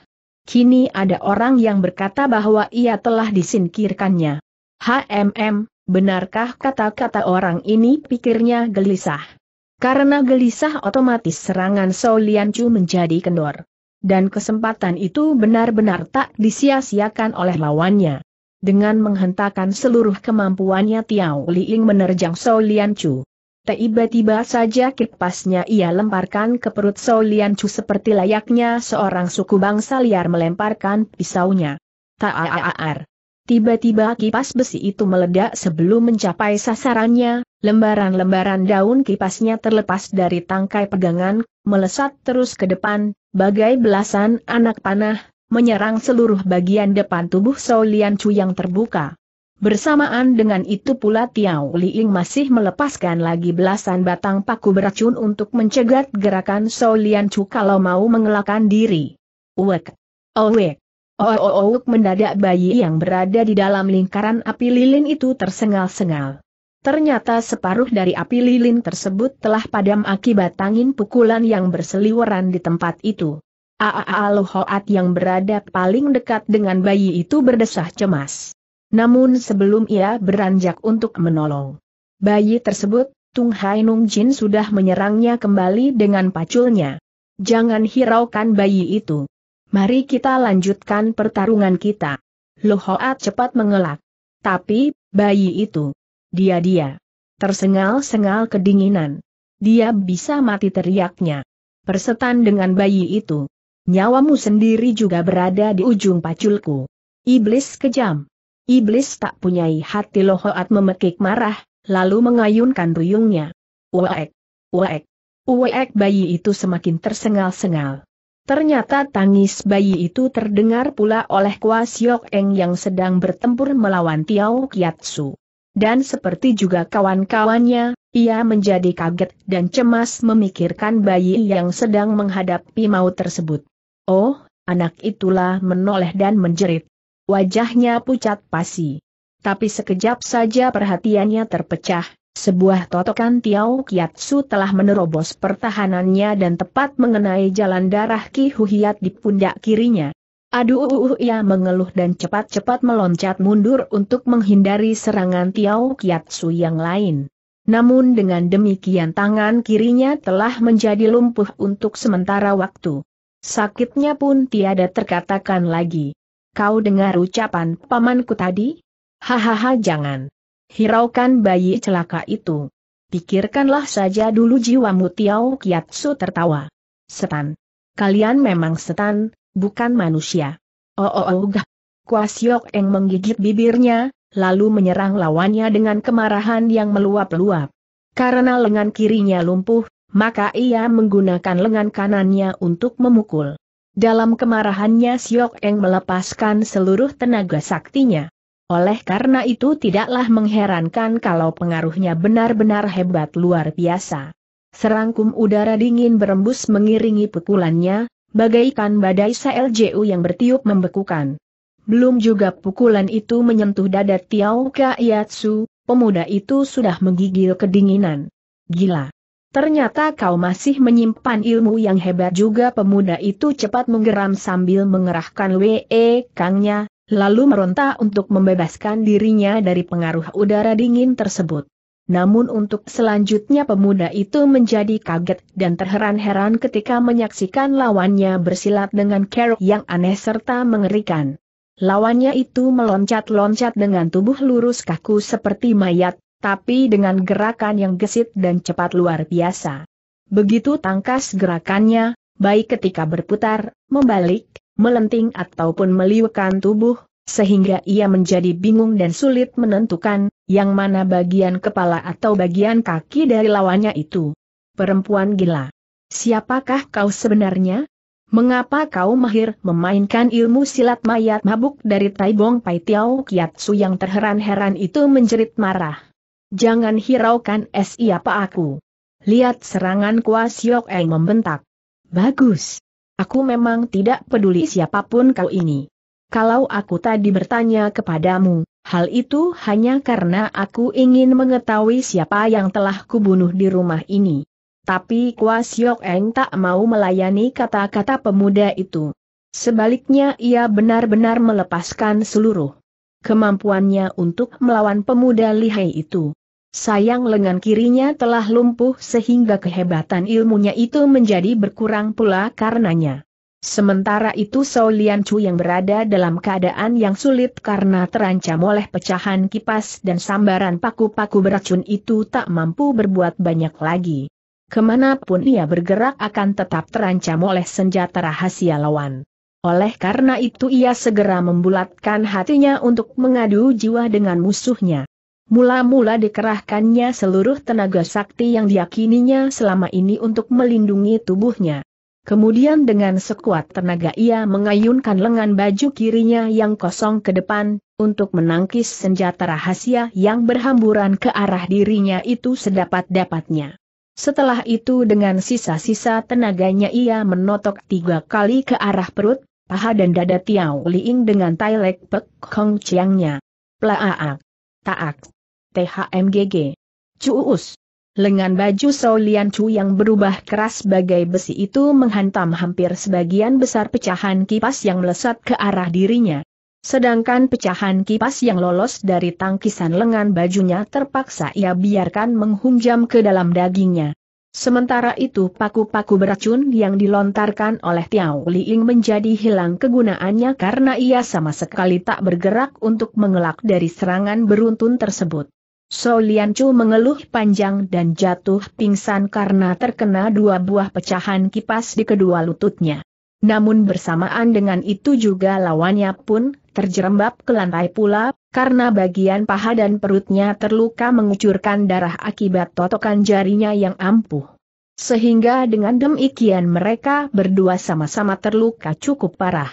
Kini ada orang yang berkata bahwa ia telah disingkirkannya. HMM, benarkah kata-kata orang ini pikirnya gelisah? Karena gelisah otomatis serangan Sao Lian Chu menjadi kendor. Dan kesempatan itu benar-benar tak disia-siakan oleh lawannya. Dengan menghentakkan seluruh kemampuannya Tiao Liing menerjang Sao Lian Chu. Tiba-tiba saja kipasnya ia lemparkan ke perut Sao Lian Chu seperti layaknya seorang suku bangsa liar melemparkan pisaunya. Tiba-tiba kipas besi itu meledak sebelum mencapai sasarannya, lembaran-lembaran daun kipasnya terlepas dari tangkai pegangan, melesat terus ke depan, bagai belasan anak panah, menyerang seluruh bagian depan tubuh Solian Chu yang terbuka. Bersamaan dengan itu pula Tiao Ying masih melepaskan lagi belasan batang paku beracun untuk mencegat gerakan Solian Chu kalau mau mengelakkan diri. Uwek! Owek! Ooook mendadak bayi yang berada di dalam lingkaran api lilin itu tersengal-sengal. Ternyata separuh dari api lilin tersebut telah padam akibat angin pukulan yang berseliweran di tempat itu. Aalohoat yang berada paling dekat dengan bayi itu berdesah cemas. Namun sebelum ia beranjak untuk menolong bayi tersebut, Tung Hai Nung Jin sudah menyerangnya kembali dengan paculnya. Jangan hiraukan bayi itu. Mari kita lanjutkan pertarungan kita. Lohoat cepat mengelak. Tapi, bayi itu. Dia-dia. Tersengal-sengal kedinginan. Dia bisa mati teriaknya. Persetan dengan bayi itu. Nyawamu sendiri juga berada di ujung paculku. Iblis kejam. Iblis tak punyai hati lohoat memekik marah, lalu mengayunkan ruyungnya. Uwek, uwek, uwek. bayi itu semakin tersengal-sengal. Ternyata tangis bayi itu terdengar pula oleh Kwa Siok Eng yang sedang bertempur melawan Tiao Kiatsu. Dan seperti juga kawan-kawannya, ia menjadi kaget dan cemas memikirkan bayi yang sedang menghadapi maut tersebut. Oh, anak itulah menoleh dan menjerit. Wajahnya pucat pasi. Tapi sekejap saja perhatiannya terpecah, sebuah totokan Tiao Kiatsu telah menerobos pertahanannya dan tepat mengenai jalan darah Ki Huhiat di pundak kirinya. Aduh, uh, uh, uh, ia mengeluh dan cepat-cepat meloncat mundur untuk menghindari serangan Tiao Kiatsu yang lain. Namun dengan demikian tangan kirinya telah menjadi lumpuh untuk sementara waktu. Sakitnya pun tiada terkatakan lagi. Kau dengar ucapan pamanku tadi? Hahaha jangan. Hiraukan bayi celaka itu. Pikirkanlah saja dulu jiwamu Tiao Kiatsu tertawa. Setan. Kalian memang setan, bukan manusia. Oh oh oh gah. Siok Eng menggigit bibirnya, lalu menyerang lawannya dengan kemarahan yang meluap-luap. Karena lengan kirinya lumpuh, maka ia menggunakan lengan kanannya untuk memukul. Dalam kemarahannya Siok Eng melepaskan seluruh tenaga saktinya. Oleh karena itu tidaklah mengherankan kalau pengaruhnya benar-benar hebat luar biasa. Serangkum udara dingin berembus mengiringi pukulannya, bagaikan badai CLJU yang bertiup membekukan. Belum juga pukulan itu menyentuh dada Tiao Kaiatsu, pemuda itu sudah menggigil kedinginan. Gila! Ternyata kau masih menyimpan ilmu yang hebat juga pemuda itu cepat menggeram sambil mengerahkan WE Kangnya, lalu meronta untuk membebaskan dirinya dari pengaruh udara dingin tersebut. Namun untuk selanjutnya pemuda itu menjadi kaget dan terheran-heran ketika menyaksikan lawannya bersilat dengan kerok yang aneh serta mengerikan. Lawannya itu meloncat-loncat dengan tubuh lurus kaku seperti mayat, tapi dengan gerakan yang gesit dan cepat luar biasa. Begitu tangkas gerakannya, baik ketika berputar, membalik, melenting ataupun meliukan tubuh, sehingga ia menjadi bingung dan sulit menentukan, yang mana bagian kepala atau bagian kaki dari lawannya itu. Perempuan gila. Siapakah kau sebenarnya? Mengapa kau mahir memainkan ilmu silat mayat mabuk dari Taibong Pai Tiao Kiatsu yang terheran-heran itu menjerit marah. Jangan hiraukan siapa aku. Lihat serangan kuas Yoke Eng membentak. Bagus. Aku memang tidak peduli siapapun kau ini. Kalau aku tadi bertanya kepadamu, hal itu hanya karena aku ingin mengetahui siapa yang telah kubunuh di rumah ini. Tapi Kwa Siok Eng tak mau melayani kata-kata pemuda itu. Sebaliknya ia benar-benar melepaskan seluruh kemampuannya untuk melawan pemuda lihai itu. Sayang lengan kirinya telah lumpuh sehingga kehebatan ilmunya itu menjadi berkurang pula karenanya. Sementara itu Sao Lian Chu yang berada dalam keadaan yang sulit karena terancam oleh pecahan kipas dan sambaran paku-paku beracun itu tak mampu berbuat banyak lagi. Kemanapun ia bergerak akan tetap terancam oleh senjata rahasia lawan. Oleh karena itu ia segera membulatkan hatinya untuk mengadu jiwa dengan musuhnya. Mula-mula dikerahkannya seluruh tenaga sakti yang diyakininya selama ini untuk melindungi tubuhnya. Kemudian dengan sekuat tenaga ia mengayunkan lengan baju kirinya yang kosong ke depan, untuk menangkis senjata rahasia yang berhamburan ke arah dirinya itu sedapat-dapatnya. Setelah itu dengan sisa-sisa tenaganya ia menotok tiga kali ke arah perut, paha dan dada Tiao Liing dengan tai lek pek kong ciangnya. Plaaak. Taak THMGG. Cuus. Lengan baju Sao Lian Chu yang berubah keras bagai besi itu menghantam hampir sebagian besar pecahan kipas yang melesat ke arah dirinya. Sedangkan pecahan kipas yang lolos dari tangkisan lengan bajunya terpaksa ia biarkan menghunjam ke dalam dagingnya. Sementara itu paku-paku beracun yang dilontarkan oleh Tiao Liing menjadi hilang kegunaannya karena ia sama sekali tak bergerak untuk mengelak dari serangan beruntun tersebut. So Lian Chu mengeluh panjang dan jatuh pingsan karena terkena dua buah pecahan kipas di kedua lututnya. Namun bersamaan dengan itu juga lawannya pun terjerembab ke lantai pula, karena bagian paha dan perutnya terluka mengucurkan darah akibat totokan jarinya yang ampuh. Sehingga dengan demikian mereka berdua sama-sama terluka cukup parah.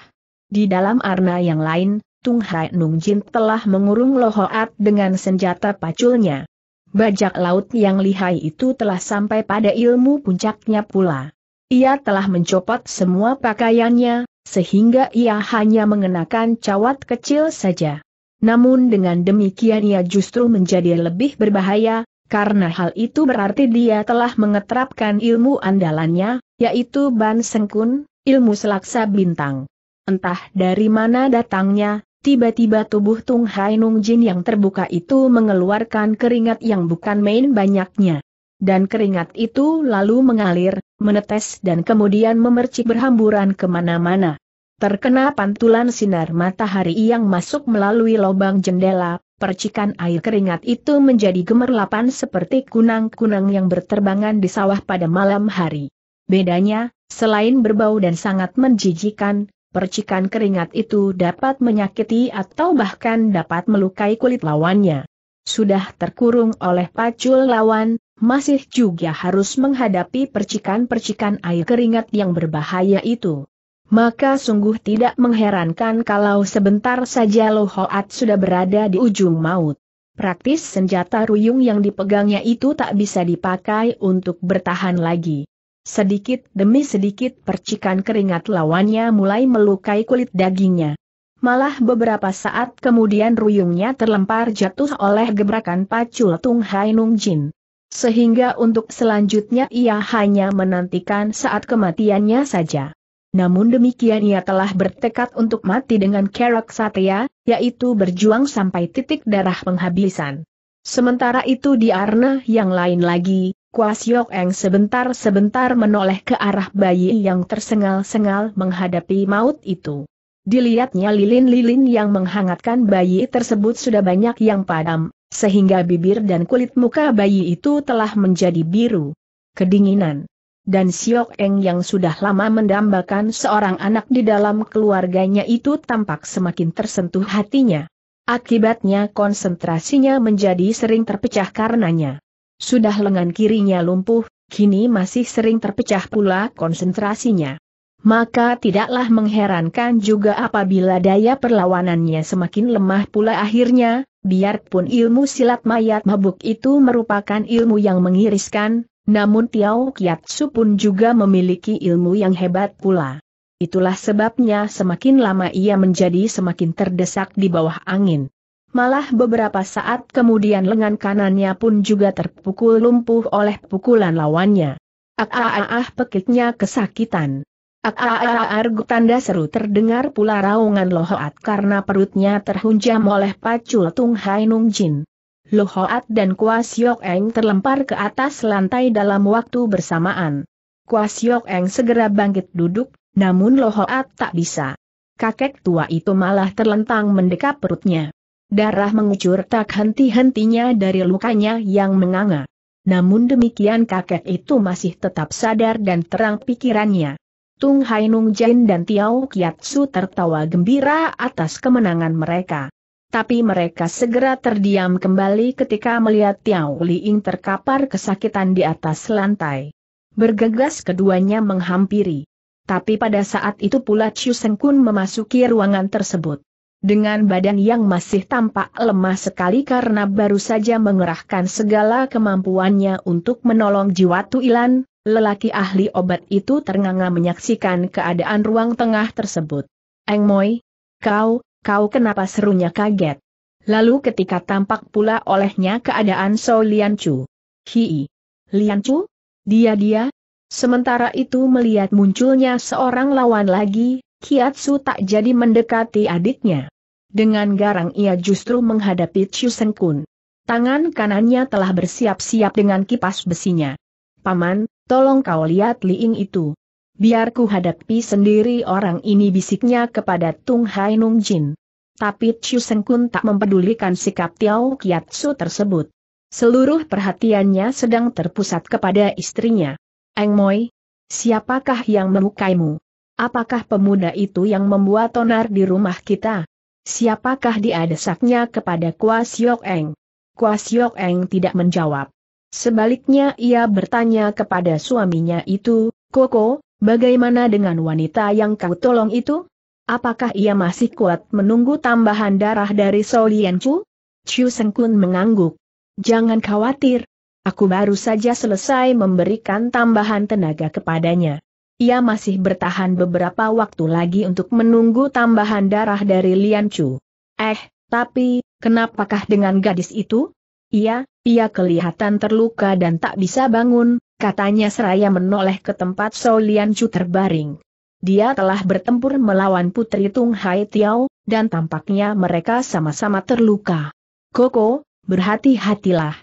Di dalam arna yang lain, Tung Hai Nung Jin telah mengurung Lohoat dengan senjata paculnya. Bajak laut yang lihai itu telah sampai pada ilmu puncaknya pula. Ia telah mencopot semua pakaiannya, sehingga ia hanya mengenakan cawat kecil saja. Namun dengan demikian ia justru menjadi lebih berbahaya, karena hal itu berarti dia telah mengetrapkan ilmu andalannya, yaitu Ban Sengkun, ilmu selaksa bintang. Entah dari mana datangnya, Tiba-tiba tubuh Tung Hai Nung Jin yang terbuka itu mengeluarkan keringat yang bukan main banyaknya. Dan keringat itu lalu mengalir, menetes dan kemudian memercik berhamburan kemana-mana. Terkena pantulan sinar matahari yang masuk melalui lubang jendela, percikan air keringat itu menjadi gemerlapan seperti kunang-kunang yang berterbangan di sawah pada malam hari. Bedanya, selain berbau dan sangat menjijikan, percikan keringat itu dapat menyakiti atau bahkan dapat melukai kulit lawannya. Sudah terkurung oleh pacul lawan, masih juga harus menghadapi percikan-percikan air keringat yang berbahaya itu. Maka sungguh tidak mengherankan kalau sebentar saja Lohoat sudah berada di ujung maut. Praktis senjata ruyung yang dipegangnya itu tak bisa dipakai untuk bertahan lagi. Sedikit demi sedikit percikan keringat lawannya mulai melukai kulit dagingnya. Malah beberapa saat kemudian ruyungnya terlempar jatuh oleh gebrakan pacul Tung Hai Nung Jin. Sehingga untuk selanjutnya ia hanya menantikan saat kematiannya saja. Namun demikian ia telah bertekad untuk mati dengan kerak satya, yaitu berjuang sampai titik darah penghabisan. Sementara itu di Arna yang lain lagi, Kuas Yok Eng sebentar-sebentar menoleh ke arah bayi yang tersengal-sengal menghadapi maut itu. Dilihatnya lilin-lilin yang menghangatkan bayi tersebut sudah banyak yang padam, sehingga bibir dan kulit muka bayi itu telah menjadi biru. Kedinginan dan Siok Eng yang sudah lama mendambakan seorang anak di dalam keluarganya itu tampak semakin tersentuh hatinya. Akibatnya konsentrasinya menjadi sering terpecah karenanya. Sudah lengan kirinya lumpuh, kini masih sering terpecah pula konsentrasinya. Maka tidaklah mengherankan juga apabila daya perlawanannya semakin lemah pula akhirnya, biarpun ilmu silat mayat mabuk itu merupakan ilmu yang mengiriskan, namun Tiao Kiatsu pun juga memiliki ilmu yang hebat pula. Itulah sebabnya semakin lama ia menjadi semakin terdesak di bawah angin. Malah beberapa saat kemudian lengan kanannya pun juga terpukul lumpuh oleh pukulan lawannya. Ah ah ah pekiknya kesakitan. Ah tanda seru terdengar pula raungan Lohoat karena perutnya terhunjam oleh pacul Tung Hai Nung Jin. Lohoat dan Kuas Yok Eng terlempar ke atas lantai dalam waktu bersamaan. Kuas Yok Eng segera bangkit duduk, namun Lohoat tak bisa. Kakek tua itu malah terlentang mendekap perutnya. Darah mengucur tak henti-hentinya dari lukanya yang menganga. Namun demikian kakek itu masih tetap sadar dan terang pikirannya. Tung hai nung Jin dan Tiao Kiatsu tertawa gembira atas kemenangan mereka. Tapi mereka segera terdiam kembali ketika melihat Tiao Li Ying terkapar kesakitan di atas lantai. Bergegas keduanya menghampiri. Tapi pada saat itu pula Seng Kun memasuki ruangan tersebut. Dengan badan yang masih tampak lemah sekali karena baru saja mengerahkan segala kemampuannya untuk menolong jiwa Tuilan, lelaki ahli obat itu ternganga menyaksikan keadaan ruang tengah tersebut. Eng Moi, kau, kau kenapa serunya kaget? Lalu ketika tampak pula olehnya keadaan So Lian Chu. Hii. Lian Chu? Dia dia? Sementara itu melihat munculnya seorang lawan lagi, Kiatsu tak jadi mendekati adiknya. Dengan garang ia justru menghadapi Seng Kun. Tangan kanannya telah bersiap-siap dengan kipas besinya. Paman, tolong kau lihat Liing itu. Biar ku hadapi sendiri orang ini bisiknya kepada Tung Hai Nung Jin. Tapi Seng Kun tak mempedulikan sikap Tiao Kiatsu tersebut. Seluruh perhatiannya sedang terpusat kepada istrinya. Eng Moi, siapakah yang melukaimu? apakah pemuda itu yang membuat onar di rumah kita? Siapakah dia desaknya kepada Kwa Siok Eng? Kwa Siok Eng tidak menjawab. Sebaliknya ia bertanya kepada suaminya itu, Koko, bagaimana dengan wanita yang kau tolong itu? Apakah ia masih kuat menunggu tambahan darah dari Solian Chu? Chu Sengkun mengangguk. Jangan khawatir. Aku baru saja selesai memberikan tambahan tenaga kepadanya ia masih bertahan beberapa waktu lagi untuk menunggu tambahan darah dari Lian Chu. Eh, tapi, kenapakah dengan gadis itu? Ia, ia kelihatan terluka dan tak bisa bangun, katanya seraya menoleh ke tempat So Lian Chu terbaring. Dia telah bertempur melawan Putri Tung Hai Tiao, dan tampaknya mereka sama-sama terluka. Koko, berhati-hatilah.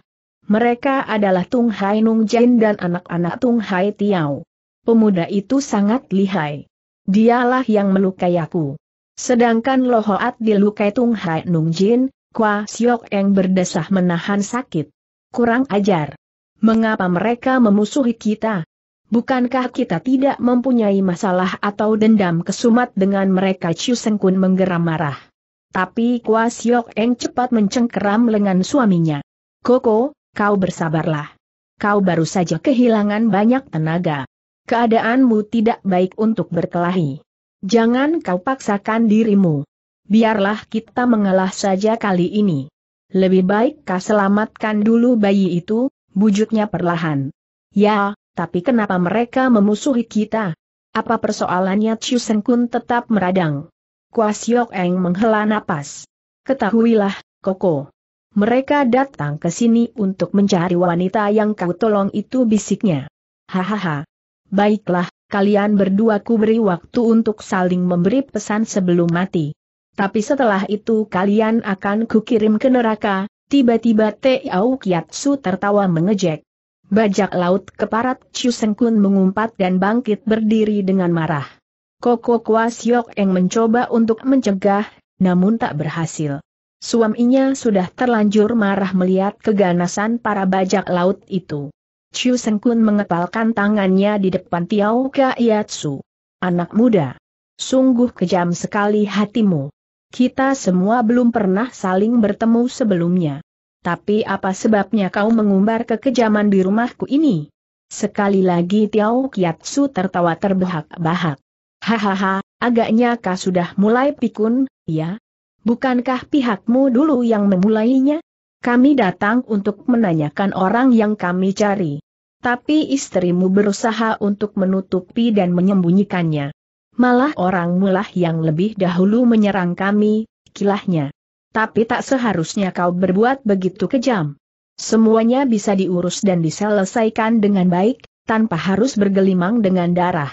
Mereka adalah Tung Hai Nung Jin dan anak-anak Tung Hai Tiao. Pemuda itu sangat lihai. Dialah yang melukai aku. Sedangkan Lohoat dilukai Tung Hai Nung Jin, Kwa Siok Eng berdesah menahan sakit. Kurang ajar. Mengapa mereka memusuhi kita? Bukankah kita tidak mempunyai masalah atau dendam kesumat dengan mereka Chu Sengkun menggeram marah. Tapi Kwa Siok Eng cepat mencengkeram lengan suaminya. Koko, kau bersabarlah. Kau baru saja kehilangan banyak tenaga. Keadaanmu tidak baik untuk berkelahi. Jangan kau paksakan dirimu. Biarlah kita mengalah saja kali ini. Lebih baik kau selamatkan dulu bayi itu, bujuknya perlahan. Ya, tapi kenapa mereka memusuhi kita? Apa persoalannya Chiu Seng Kun tetap meradang? Kuasyok Eng menghela napas. Ketahuilah, Koko. Mereka datang ke sini untuk mencari wanita yang kau tolong itu bisiknya. Hahaha. Baiklah, kalian berdua ku beri waktu untuk saling memberi pesan sebelum mati. Tapi setelah itu kalian akan kukirim ke neraka, tiba-tiba Tiao Kiatsu tertawa mengejek. Bajak laut keparat Chu Sengkun mengumpat dan bangkit berdiri dengan marah. Koko Kuas Siok Eng mencoba untuk mencegah, namun tak berhasil. Suaminya sudah terlanjur marah melihat keganasan para bajak laut itu. Chu Seng Kun mengepalkan tangannya di depan Tiao Kaiatsu. Anak muda. Sungguh kejam sekali hatimu. Kita semua belum pernah saling bertemu sebelumnya. Tapi apa sebabnya kau mengumbar kekejaman di rumahku ini? Sekali lagi Tiao Kiatsu tertawa terbahak-bahak. Hahaha, agaknya kau sudah mulai pikun, ya? Bukankah pihakmu dulu yang memulainya? Kami datang untuk menanyakan orang yang kami cari tapi istrimu berusaha untuk menutupi dan menyembunyikannya. Malah orang mulah yang lebih dahulu menyerang kami, kilahnya. Tapi tak seharusnya kau berbuat begitu kejam. Semuanya bisa diurus dan diselesaikan dengan baik, tanpa harus bergelimang dengan darah.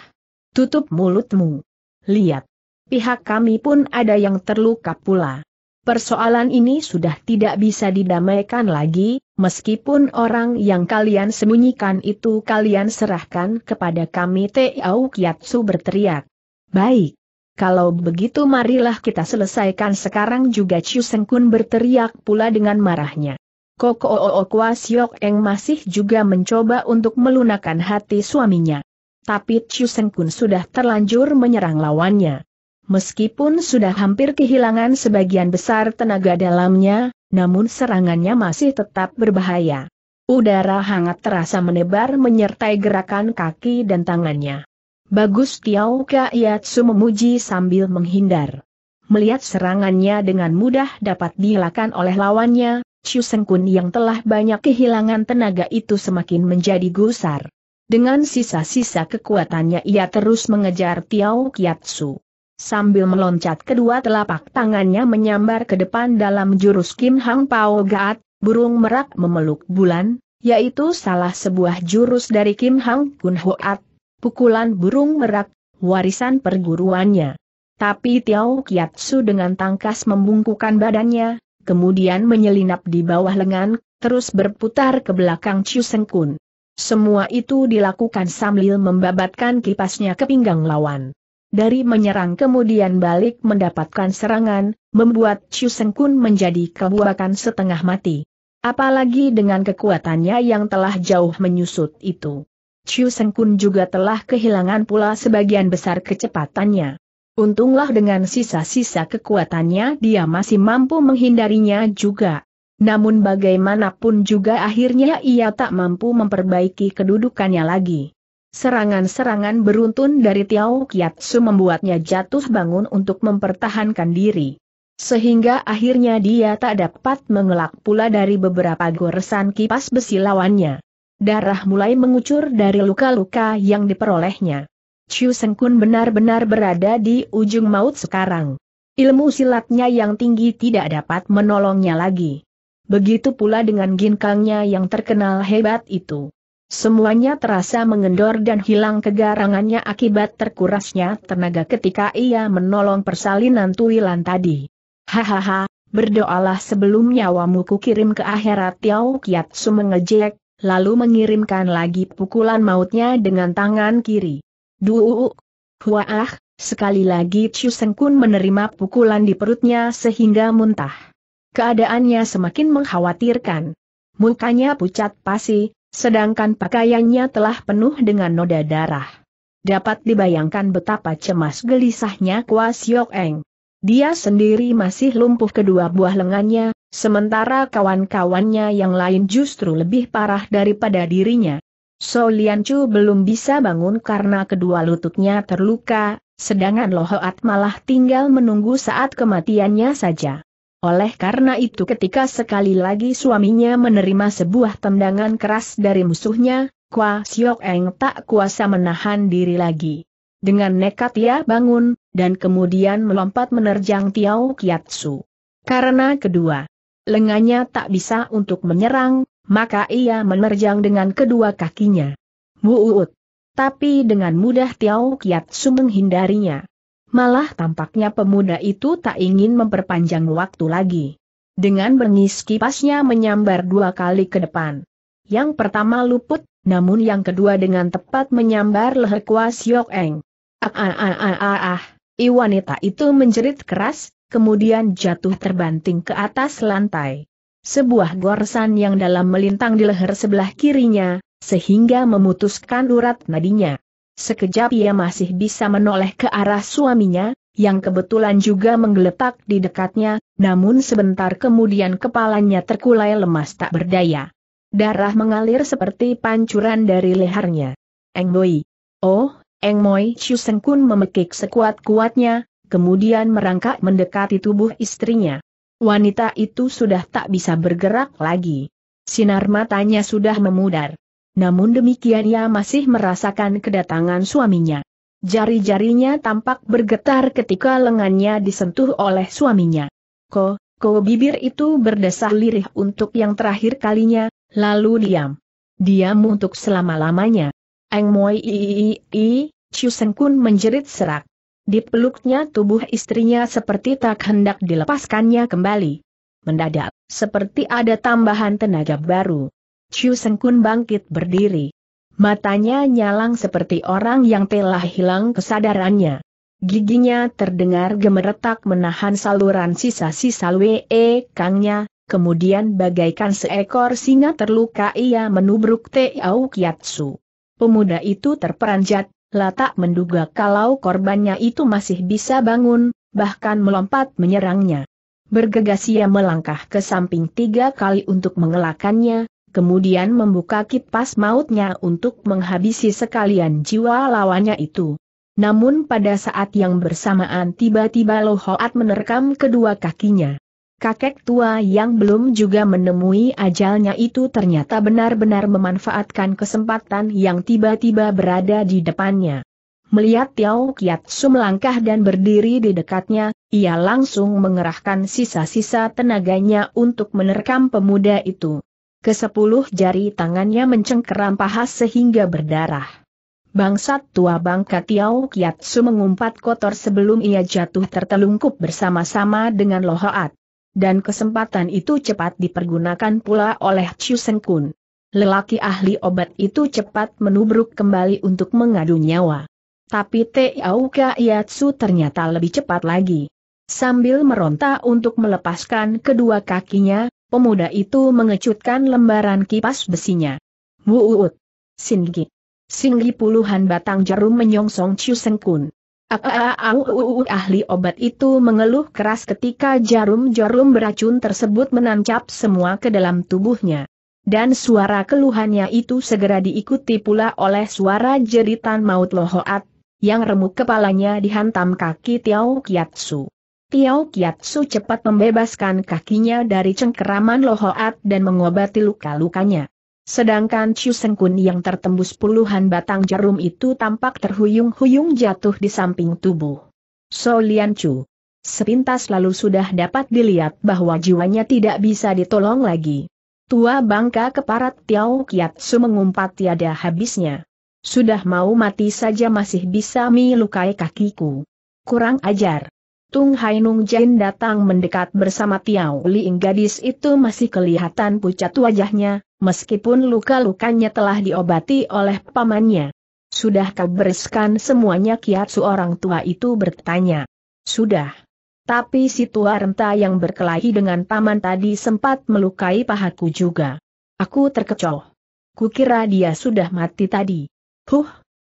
Tutup mulutmu. Lihat. Pihak kami pun ada yang terluka pula. Persoalan ini sudah tidak bisa didamaikan lagi, Meskipun orang yang kalian sembunyikan itu kalian serahkan kepada kami Tiao Kiatsu berteriak. Baik. Kalau begitu marilah kita selesaikan sekarang juga Seng Kun berteriak pula dengan marahnya. Koko Oo Kwa Siok Eng masih juga mencoba untuk melunakan hati suaminya. Tapi Seng Kun sudah terlanjur menyerang lawannya. Meskipun sudah hampir kehilangan sebagian besar tenaga dalamnya, namun serangannya masih tetap berbahaya. Udara hangat terasa menebar menyertai gerakan kaki dan tangannya. Bagus Tiao Kaiatsu memuji sambil menghindar. Melihat serangannya dengan mudah dapat dilakukan oleh lawannya, Chu Sengkun yang telah banyak kehilangan tenaga itu semakin menjadi gusar. Dengan sisa-sisa kekuatannya ia terus mengejar Tiao Kiatsu. Sambil meloncat kedua telapak tangannya menyambar ke depan dalam jurus Kim Hang Pao Gaat, burung merak memeluk bulan, yaitu salah sebuah jurus dari Kim Hang Kun Hoat, pukulan burung merak, warisan perguruannya. Tapi Tiao Kiatsu dengan tangkas membungkukan badannya, kemudian menyelinap di bawah lengan, terus berputar ke belakang Chiu Seng Kun. Semua itu dilakukan sambil membabatkan kipasnya ke pinggang lawan dari menyerang kemudian balik mendapatkan serangan, membuat Chu Sengkun menjadi kebuakan setengah mati. Apalagi dengan kekuatannya yang telah jauh menyusut itu. Chu Sengkun juga telah kehilangan pula sebagian besar kecepatannya. Untunglah dengan sisa-sisa kekuatannya dia masih mampu menghindarinya juga. Namun bagaimanapun juga akhirnya ia tak mampu memperbaiki kedudukannya lagi. Serangan-serangan beruntun dari Tiao Kiatsu membuatnya jatuh bangun untuk mempertahankan diri. Sehingga akhirnya dia tak dapat mengelak pula dari beberapa goresan kipas besi lawannya. Darah mulai mengucur dari luka-luka yang diperolehnya. Chu Seng Kun benar-benar berada di ujung maut sekarang. Ilmu silatnya yang tinggi tidak dapat menolongnya lagi. Begitu pula dengan ginkangnya yang terkenal hebat itu. Semuanya terasa mengendor dan hilang kegarangannya akibat terkurasnya tenaga ketika ia menolong persalinan Tuilan tadi. Hahaha, berdoalah sebelum nyawamu kukirim ke akhirat Tiau Kiat mengejek, lalu mengirimkan lagi pukulan mautnya dengan tangan kiri. Duuk! huaah, sekali lagi Chu Sengkun menerima pukulan di perutnya sehingga muntah. Keadaannya semakin mengkhawatirkan. Mukanya pucat pasi, Sedangkan pakaiannya telah penuh dengan noda darah. Dapat dibayangkan betapa cemas gelisahnya Kwa Siok Eng. Dia sendiri masih lumpuh kedua buah lengannya, sementara kawan-kawannya yang lain justru lebih parah daripada dirinya. So Lian Chu belum bisa bangun karena kedua lututnya terluka, sedangkan Lohoat malah tinggal menunggu saat kematiannya saja. Oleh karena itu ketika sekali lagi suaminya menerima sebuah tendangan keras dari musuhnya, Kwa Siok Eng tak kuasa menahan diri lagi. Dengan nekat ia bangun, dan kemudian melompat menerjang Tiao Kiatsu. Karena kedua, lengannya tak bisa untuk menyerang, maka ia menerjang dengan kedua kakinya. Muut. Tapi dengan mudah Tiao Kiatsu menghindarinya. Malah tampaknya pemuda itu tak ingin memperpanjang waktu lagi. Dengan bengis kipasnya menyambar dua kali ke depan. Yang pertama luput, namun yang kedua dengan tepat menyambar leher kuas Yok Eng. Ah ah ah ah ah ah, ah. I itu menjerit keras, kemudian jatuh terbanting ke atas lantai. Sebuah gorsan yang dalam melintang di leher sebelah kirinya, sehingga memutuskan urat nadinya. Sekejap ia masih bisa menoleh ke arah suaminya, yang kebetulan juga menggeletak di dekatnya, namun sebentar kemudian kepalanya terkulai lemas tak berdaya. Darah mengalir seperti pancuran dari lehernya. Eng Boi. Oh, Eng Engmoy Kun memekik sekuat-kuatnya, kemudian merangkak mendekati tubuh istrinya. Wanita itu sudah tak bisa bergerak lagi. Sinar matanya sudah memudar. Namun demikian ia masih merasakan kedatangan suaminya. Jari-jarinya tampak bergetar ketika lengannya disentuh oleh suaminya. Ko, ko bibir itu berdesah lirih untuk yang terakhir kalinya, lalu diam. Diam untuk selama-lamanya. Eng Moi i, Ii, Chu Seng Kun menjerit serak. Di peluknya tubuh istrinya seperti tak hendak dilepaskannya kembali. Mendadak, seperti ada tambahan tenaga baru. Chu Sengkun bangkit berdiri. Matanya nyalang seperti orang yang telah hilang kesadarannya. Giginya terdengar gemeretak menahan saluran sisa-sisa Wee Kangnya, kemudian bagaikan seekor singa terluka ia menubruk Teau Kiatsu. Pemuda itu terperanjat, latak menduga kalau korbannya itu masih bisa bangun, bahkan melompat menyerangnya. Bergegas ia melangkah ke samping tiga kali untuk mengelakannya, kemudian membuka kipas mautnya untuk menghabisi sekalian jiwa lawannya itu. Namun pada saat yang bersamaan tiba-tiba Lohoat menerkam kedua kakinya. Kakek tua yang belum juga menemui ajalnya itu ternyata benar-benar memanfaatkan kesempatan yang tiba-tiba berada di depannya. Melihat Tiao Kiatsu melangkah dan berdiri di dekatnya, ia langsung mengerahkan sisa-sisa tenaganya untuk menerkam pemuda itu. Kesepuluh jari tangannya mencengkeram paha sehingga berdarah. Bangsat tua bangka Tiau Kiatsu mengumpat kotor sebelum ia jatuh tertelungkup bersama-sama dengan Lohoat. Dan kesempatan itu cepat dipergunakan pula oleh Chiu Seng Kun. Lelaki ahli obat itu cepat menubruk kembali untuk mengadu nyawa. Tapi Tiau Kiatsu ternyata lebih cepat lagi. Sambil meronta untuk melepaskan kedua kakinya, Pemuda itu mengecutkan lembaran kipas besinya. Wuut. Singgi. Singgi puluhan batang jarum menyongsong Chu Sengkun. Ah, ah, ah, Ahli obat itu mengeluh keras ketika jarum-jarum beracun tersebut menancap semua ke dalam tubuhnya. Dan suara keluhannya itu segera diikuti pula oleh suara jeritan maut Lohoat, yang remuk kepalanya dihantam kaki Tiao Kiatsu. Tiao Su cepat membebaskan kakinya dari cengkeraman Lohoat dan mengobati luka-lukanya. Sedangkan Chu Sengkun yang tertembus puluhan batang jarum itu tampak terhuyung-huyung jatuh di samping tubuh. So Lian Chu. Sepintas lalu sudah dapat dilihat bahwa jiwanya tidak bisa ditolong lagi. Tua bangka keparat Tiao Su mengumpat tiada habisnya. Sudah mau mati saja masih bisa melukai kakiku. Kurang ajar. Tung Hainung Jin datang mendekat bersama Tiao Liing gadis itu masih kelihatan pucat wajahnya, meskipun luka-lukanya telah diobati oleh pamannya. Sudah kau semuanya kiat seorang tua itu bertanya. Sudah. Tapi si tua renta yang berkelahi dengan paman tadi sempat melukai pahaku juga. Aku terkecoh. Kukira dia sudah mati tadi. Huh,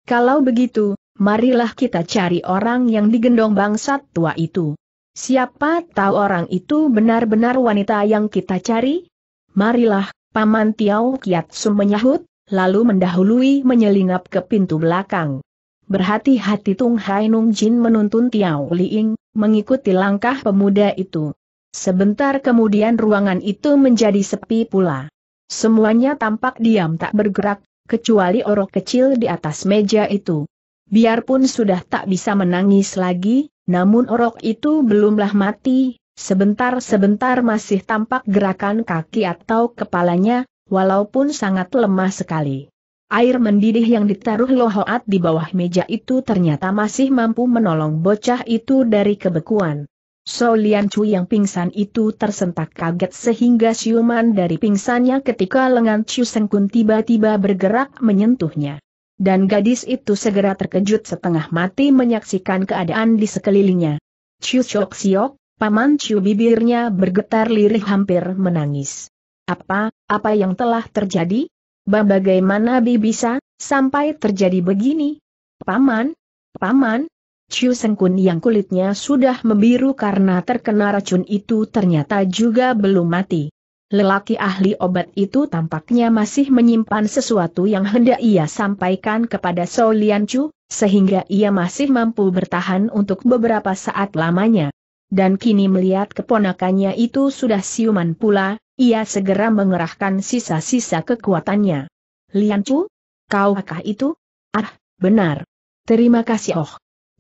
kalau begitu, marilah kita cari orang yang digendong bangsat tua itu. Siapa tahu orang itu benar-benar wanita yang kita cari? Marilah, Paman Tiau Kiatsu menyahut, lalu mendahului menyelinap ke pintu belakang. Berhati-hati Tung Hai Nung Jin menuntun Tiau Liing, mengikuti langkah pemuda itu. Sebentar kemudian ruangan itu menjadi sepi pula. Semuanya tampak diam tak bergerak, kecuali orok kecil di atas meja itu. Biarpun sudah tak bisa menangis lagi, namun orok itu belumlah mati, sebentar-sebentar masih tampak gerakan kaki atau kepalanya, walaupun sangat lemah sekali. Air mendidih yang ditaruh Lohoat di bawah meja itu ternyata masih mampu menolong bocah itu dari kebekuan. So Lian Chu yang pingsan itu tersentak kaget sehingga siuman dari pingsannya ketika lengan Chu Sengkun tiba-tiba bergerak menyentuhnya. Dan gadis itu segera terkejut setengah mati menyaksikan keadaan di sekelilingnya. Chiu Chok Siok, paman Chiu bibirnya bergetar lirih hampir menangis. Apa, apa yang telah terjadi? Ba bagaimana Bi bisa, sampai terjadi begini? Paman? Paman? Chiu Sengkun yang kulitnya sudah membiru karena terkena racun itu ternyata juga belum mati. Lelaki ahli obat itu tampaknya masih menyimpan sesuatu yang hendak ia sampaikan kepada Sou Lian Chu, sehingga ia masih mampu bertahan untuk beberapa saat lamanya. Dan kini melihat keponakannya itu sudah siuman pula, ia segera mengerahkan sisa-sisa kekuatannya. Lian Chu? Kaukah itu? Ah, benar. Terima kasih Oh.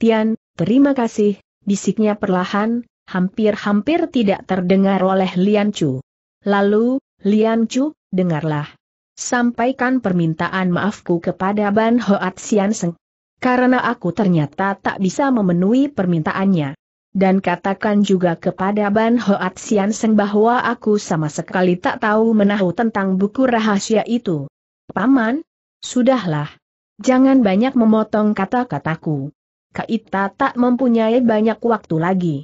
Tian, terima kasih, bisiknya perlahan, hampir-hampir tidak terdengar oleh Lian Chu. Lalu, Lian Chu, dengarlah. Sampaikan permintaan maafku kepada Ban Hoat Sian Seng. Karena aku ternyata tak bisa memenuhi permintaannya. Dan katakan juga kepada Ban Hoat Sian Seng bahwa aku sama sekali tak tahu menahu tentang buku rahasia itu. Paman, sudahlah. Jangan banyak memotong kata-kataku. Kaita tak mempunyai banyak waktu lagi.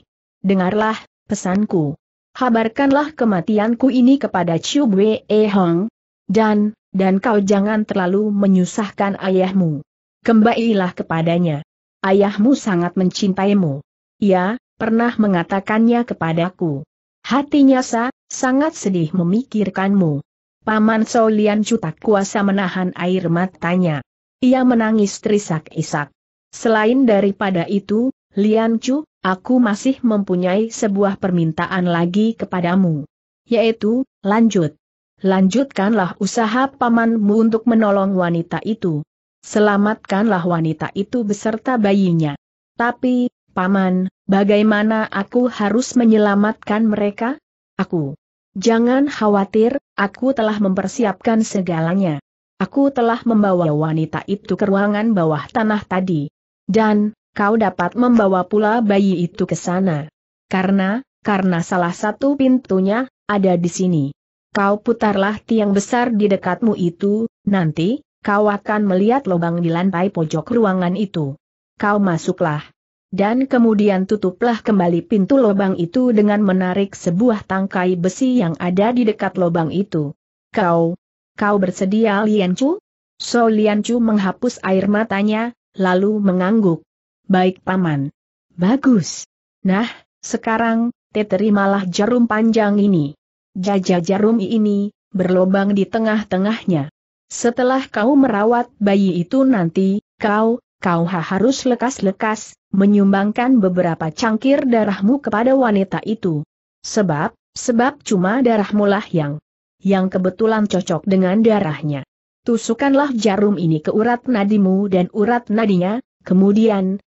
Dengarlah, pesanku. Habarkanlah kematianku ini kepada Chu Wei e Hong. Dan, dan kau jangan terlalu menyusahkan ayahmu. Kembailah kepadanya. Ayahmu sangat mencintaimu. Ia, pernah mengatakannya kepadaku. Hatinya sa, sangat sedih memikirkanmu. Paman Solian tak kuasa menahan air matanya. Ia menangis terisak-isak. Selain daripada itu, Lian Chu, aku masih mempunyai sebuah permintaan lagi kepadamu. Yaitu, lanjut. Lanjutkanlah usaha pamanmu untuk menolong wanita itu. Selamatkanlah wanita itu beserta bayinya. Tapi, paman, bagaimana aku harus menyelamatkan mereka? Aku. Jangan khawatir, aku telah mempersiapkan segalanya. Aku telah membawa wanita itu ke ruangan bawah tanah tadi. Dan, kau dapat membawa pula bayi itu ke sana. Karena, karena salah satu pintunya, ada di sini. Kau putarlah tiang besar di dekatmu itu, nanti, kau akan melihat lubang di lantai pojok ruangan itu. Kau masuklah. Dan kemudian tutuplah kembali pintu lubang itu dengan menarik sebuah tangkai besi yang ada di dekat lubang itu. Kau, kau bersedia Lian Chu? So Lian Chu menghapus air matanya, lalu mengangguk. Baik paman. Bagus. Nah, sekarang, teterimalah jarum panjang ini. Jajah jarum ini, berlobang di tengah-tengahnya. Setelah kau merawat bayi itu nanti, kau, kau harus lekas-lekas, menyumbangkan beberapa cangkir darahmu kepada wanita itu. Sebab, sebab cuma darahmu lah yang, yang kebetulan cocok dengan darahnya. Tusukanlah jarum ini ke urat nadimu dan urat nadinya, kemudian,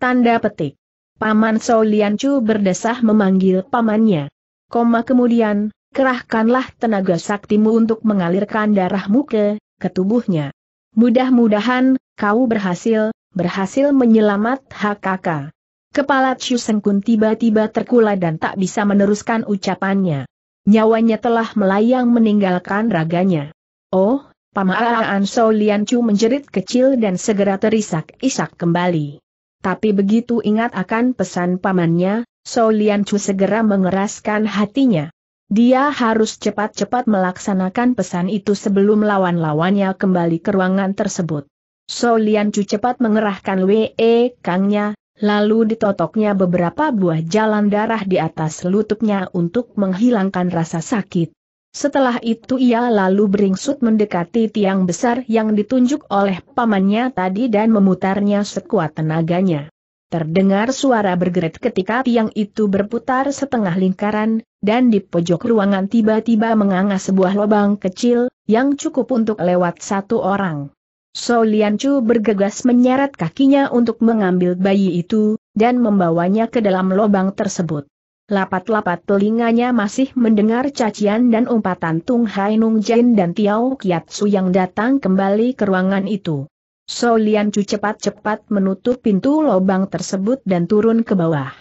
Tanda petik. Paman Soliancu berdesah memanggil pamannya. Koma kemudian, kerahkanlah tenaga saktimu untuk mengalirkan darahmu ke, ke tubuhnya. Mudah-mudahan, kau berhasil, berhasil menyelamat HKK. Kepala Chu Sengkun tiba-tiba terkulai dan tak bisa meneruskan ucapannya. Nyawanya telah melayang meninggalkan raganya. Oh, Pamaaan So Lian Chu menjerit kecil dan segera terisak-isak kembali. Tapi begitu ingat akan pesan pamannya, So Lian Chu segera mengeraskan hatinya. Dia harus cepat-cepat melaksanakan pesan itu sebelum lawan-lawannya kembali ke ruangan tersebut. So Lian Chu cepat mengerahkan WE e Kangnya, lalu ditotoknya beberapa buah jalan darah di atas lututnya untuk menghilangkan rasa sakit. Setelah itu ia lalu beringsut mendekati tiang besar yang ditunjuk oleh pamannya tadi dan memutarnya sekuat tenaganya. Terdengar suara bergeret ketika tiang itu berputar setengah lingkaran, dan di pojok ruangan tiba-tiba menganga sebuah lubang kecil, yang cukup untuk lewat satu orang. So Lian Chu bergegas menyeret kakinya untuk mengambil bayi itu, dan membawanya ke dalam lubang tersebut. Lapat-lapat telinganya masih mendengar cacian dan umpatan Tung Hai Nung Jin dan Tiao Kiatsu yang datang kembali ke ruangan itu. So Lian Chu cepat-cepat menutup pintu lubang tersebut dan turun ke bawah.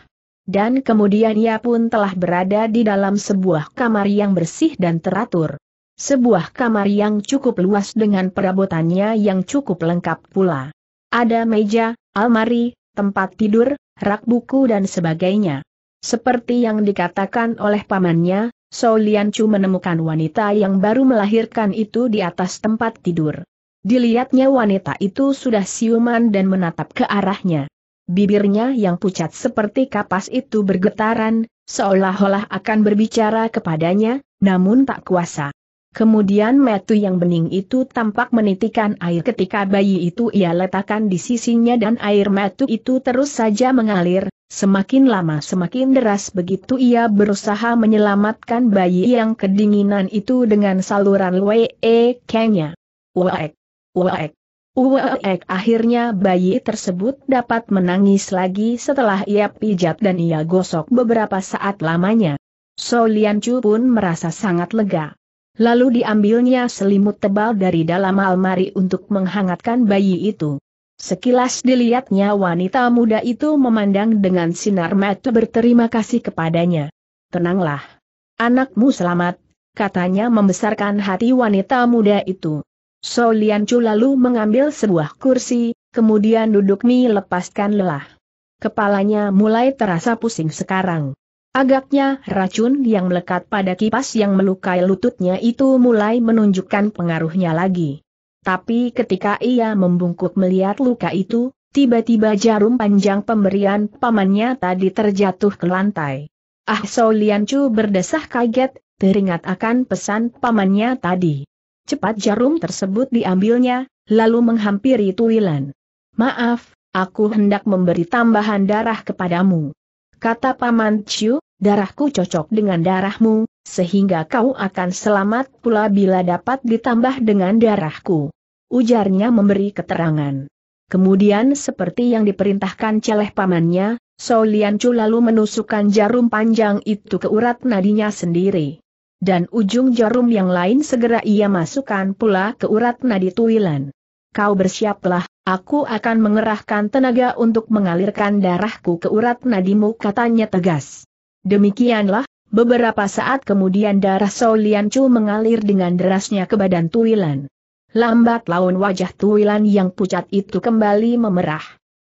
Dan kemudian ia pun telah berada di dalam sebuah kamar yang bersih dan teratur. Sebuah kamar yang cukup luas dengan perabotannya yang cukup lengkap pula. Ada meja, almari, tempat tidur, rak buku dan sebagainya. Seperti yang dikatakan oleh pamannya, Lian Chu menemukan wanita yang baru melahirkan itu di atas tempat tidur. Dilihatnya wanita itu sudah siuman dan menatap ke arahnya. Bibirnya yang pucat seperti kapas itu bergetaran, seolah-olah akan berbicara kepadanya, namun tak kuasa. Kemudian metu yang bening itu tampak menitikan air ketika bayi itu ia letakkan di sisinya dan air metu itu terus saja mengalir, Semakin lama semakin deras begitu ia berusaha menyelamatkan bayi yang kedinginan itu dengan saluran Wee Kenya. Waek, waek, waek akhirnya bayi tersebut dapat menangis lagi setelah ia pijat dan ia gosok beberapa saat lamanya. So Lian Chu pun merasa sangat lega. Lalu diambilnya selimut tebal dari dalam almari untuk menghangatkan bayi itu. Sekilas dilihatnya wanita muda itu memandang dengan sinar mata berterima kasih kepadanya. Tenanglah. Anakmu selamat, katanya membesarkan hati wanita muda itu. So Lian Chu lalu mengambil sebuah kursi, kemudian duduk mi lepaskan lelah. Kepalanya mulai terasa pusing sekarang. Agaknya racun yang melekat pada kipas yang melukai lututnya itu mulai menunjukkan pengaruhnya lagi. Tapi ketika ia membungkuk melihat luka itu, tiba-tiba jarum panjang pemberian pamannya tadi terjatuh ke lantai. Ah So Lian berdesah kaget, teringat akan pesan pamannya tadi. Cepat jarum tersebut diambilnya, lalu menghampiri Tuilan. Maaf, aku hendak memberi tambahan darah kepadamu. Kata Paman Chu, darahku cocok dengan darahmu, sehingga kau akan selamat pula bila dapat ditambah dengan darahku. Ujarnya memberi keterangan. Kemudian seperti yang diperintahkan celeh pamannya, Soliancu lalu menusukkan jarum panjang itu ke urat nadinya sendiri. Dan ujung jarum yang lain segera ia masukkan pula ke urat nadi Tuilan. Kau bersiaplah, aku akan mengerahkan tenaga untuk mengalirkan darahku ke urat nadimu katanya tegas. Demikianlah, Beberapa saat kemudian darah Sao Chu mengalir dengan derasnya ke badan Tuilan. Lambat laun wajah Tuilan yang pucat itu kembali memerah.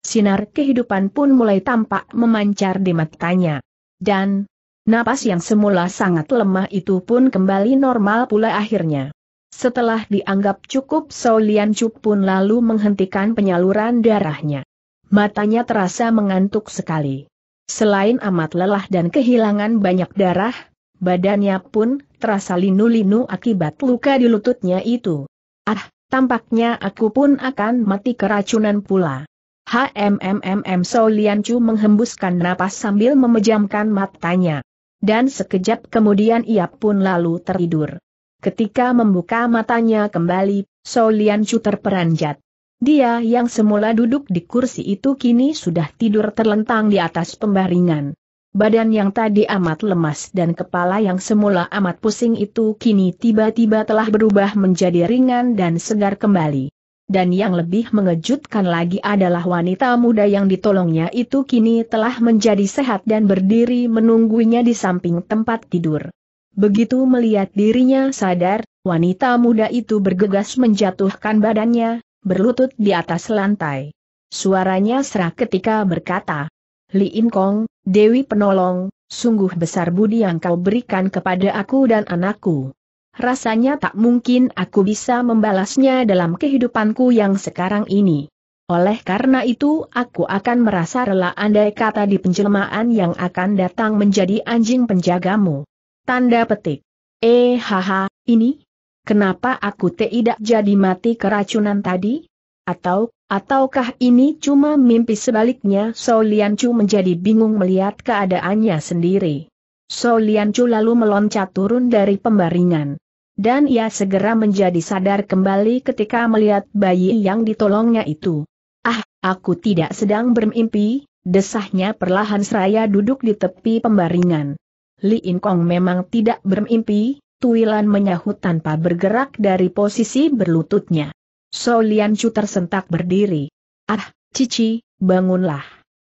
Sinar kehidupan pun mulai tampak memancar di matanya. Dan, napas yang semula sangat lemah itu pun kembali normal pula akhirnya. Setelah dianggap cukup Sao Chu pun lalu menghentikan penyaluran darahnya. Matanya terasa mengantuk sekali. Selain amat lelah dan kehilangan banyak darah, badannya pun terasa linu-linu akibat luka di lututnya itu. Ah, tampaknya aku pun akan mati keracunan pula. HMMMM Solian Chu menghembuskan napas sambil memejamkan matanya. Dan sekejap kemudian ia pun lalu tertidur. Ketika membuka matanya kembali, Solian Chu terperanjat. Dia yang semula duduk di kursi itu kini sudah tidur terlentang di atas pembaringan. Badan yang tadi amat lemas dan kepala yang semula amat pusing itu kini tiba-tiba telah berubah menjadi ringan dan segar kembali. Dan yang lebih mengejutkan lagi adalah wanita muda yang ditolongnya itu kini telah menjadi sehat dan berdiri menunggunya di samping tempat tidur. Begitu melihat dirinya sadar, wanita muda itu bergegas menjatuhkan badannya, berlutut di atas lantai. Suaranya serak ketika berkata, Li In Kong, Dewi Penolong, sungguh besar budi yang kau berikan kepada aku dan anakku. Rasanya tak mungkin aku bisa membalasnya dalam kehidupanku yang sekarang ini. Oleh karena itu aku akan merasa rela andai kata di penjelmaan yang akan datang menjadi anjing penjagamu. Tanda petik. Eh haha, ini, kenapa aku tidak jadi mati keracunan tadi? Atau, ataukah ini cuma mimpi sebaliknya? So Liancu menjadi bingung melihat keadaannya sendiri. So Liancu lalu meloncat turun dari pembaringan. Dan ia segera menjadi sadar kembali ketika melihat bayi yang ditolongnya itu. Ah, aku tidak sedang bermimpi, desahnya perlahan seraya duduk di tepi pembaringan. Li Inkong memang tidak bermimpi, Tuilan menyahut tanpa bergerak dari posisi berlututnya. So Lian Chu tersentak berdiri. Ah, Cici, bangunlah.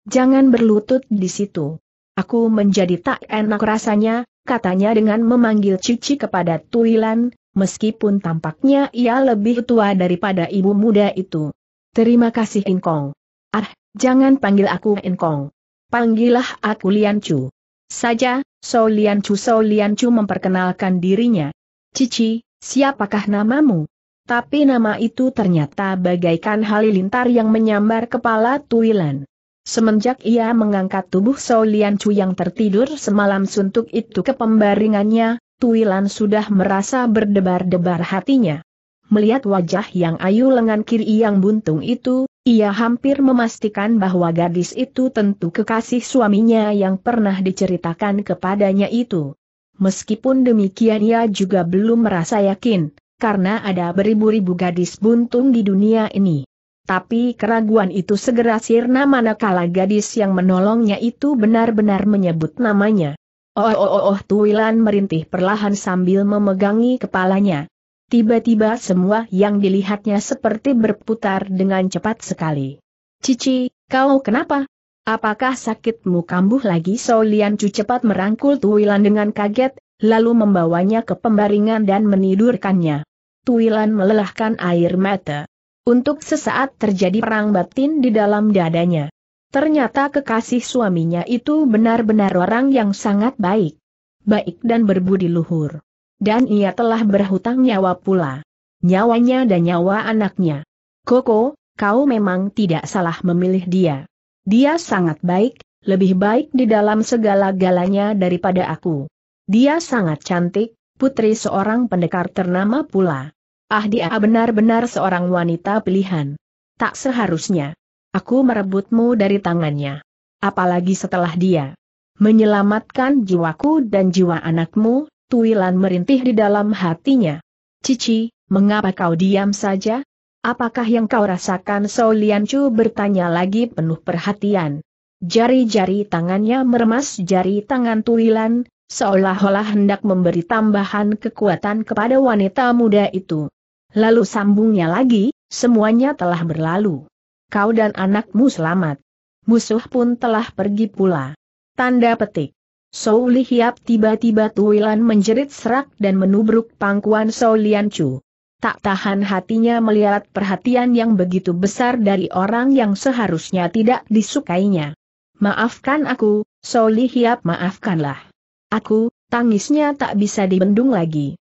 Jangan berlutut di situ. Aku menjadi tak enak rasanya, katanya dengan memanggil Cici kepada Tuilan, meskipun tampaknya ia lebih tua daripada ibu muda itu. Terima kasih Inkong. Ah, jangan panggil aku Inkong. Panggillah aku Lian Chu saja, Shou Lian Chu Shou Lian Chu memperkenalkan dirinya. Cici, siapakah namamu? Tapi nama itu ternyata bagaikan halilintar yang menyambar kepala Tuilan. Semenjak ia mengangkat tubuh Shou Lian Chu yang tertidur semalam suntuk itu ke pembaringannya, Tuilan sudah merasa berdebar-debar hatinya. Melihat wajah yang ayu lengan kiri yang buntung itu, ia hampir memastikan bahwa gadis itu tentu kekasih suaminya yang pernah diceritakan kepadanya itu. Meskipun demikian ia juga belum merasa yakin, karena ada beribu-ribu gadis buntung di dunia ini. Tapi keraguan itu segera sirna manakala gadis yang menolongnya itu benar-benar menyebut namanya. Oh oh oh oh Tuilan merintih perlahan sambil memegangi kepalanya. Tiba-tiba semua yang dilihatnya seperti berputar dengan cepat sekali. Cici, kau kenapa? Apakah sakitmu kambuh lagi? Solian Chu cepat merangkul Tuilan dengan kaget, lalu membawanya ke pembaringan dan menidurkannya. Tuilan melelahkan air mata. Untuk sesaat terjadi perang batin di dalam dadanya. Ternyata kekasih suaminya itu benar-benar orang yang sangat baik. Baik dan berbudi luhur dan ia telah berhutang nyawa pula. Nyawanya dan nyawa anaknya. Koko, kau memang tidak salah memilih dia. Dia sangat baik, lebih baik di dalam segala-galanya daripada aku. Dia sangat cantik, putri seorang pendekar ternama pula. Ah dia benar-benar seorang wanita pilihan. Tak seharusnya. Aku merebutmu dari tangannya. Apalagi setelah dia menyelamatkan jiwaku dan jiwa anakmu, Tuilan merintih di dalam hatinya. Cici, mengapa kau diam saja? Apakah yang kau rasakan Lian Chu bertanya lagi penuh perhatian. Jari-jari tangannya meremas jari tangan Tuilan, seolah-olah hendak memberi tambahan kekuatan kepada wanita muda itu. Lalu sambungnya lagi, semuanya telah berlalu. Kau dan anakmu selamat. Musuh pun telah pergi pula. Tanda petik. Saulihiap Hiap tiba-tiba Tuilan menjerit serak dan menubruk pangkuan Sauliancu. Chu. Tak tahan hatinya melihat perhatian yang begitu besar dari orang yang seharusnya tidak disukainya. Maafkan aku, Saulihiap, Hiap maafkanlah. Aku, tangisnya tak bisa dibendung lagi.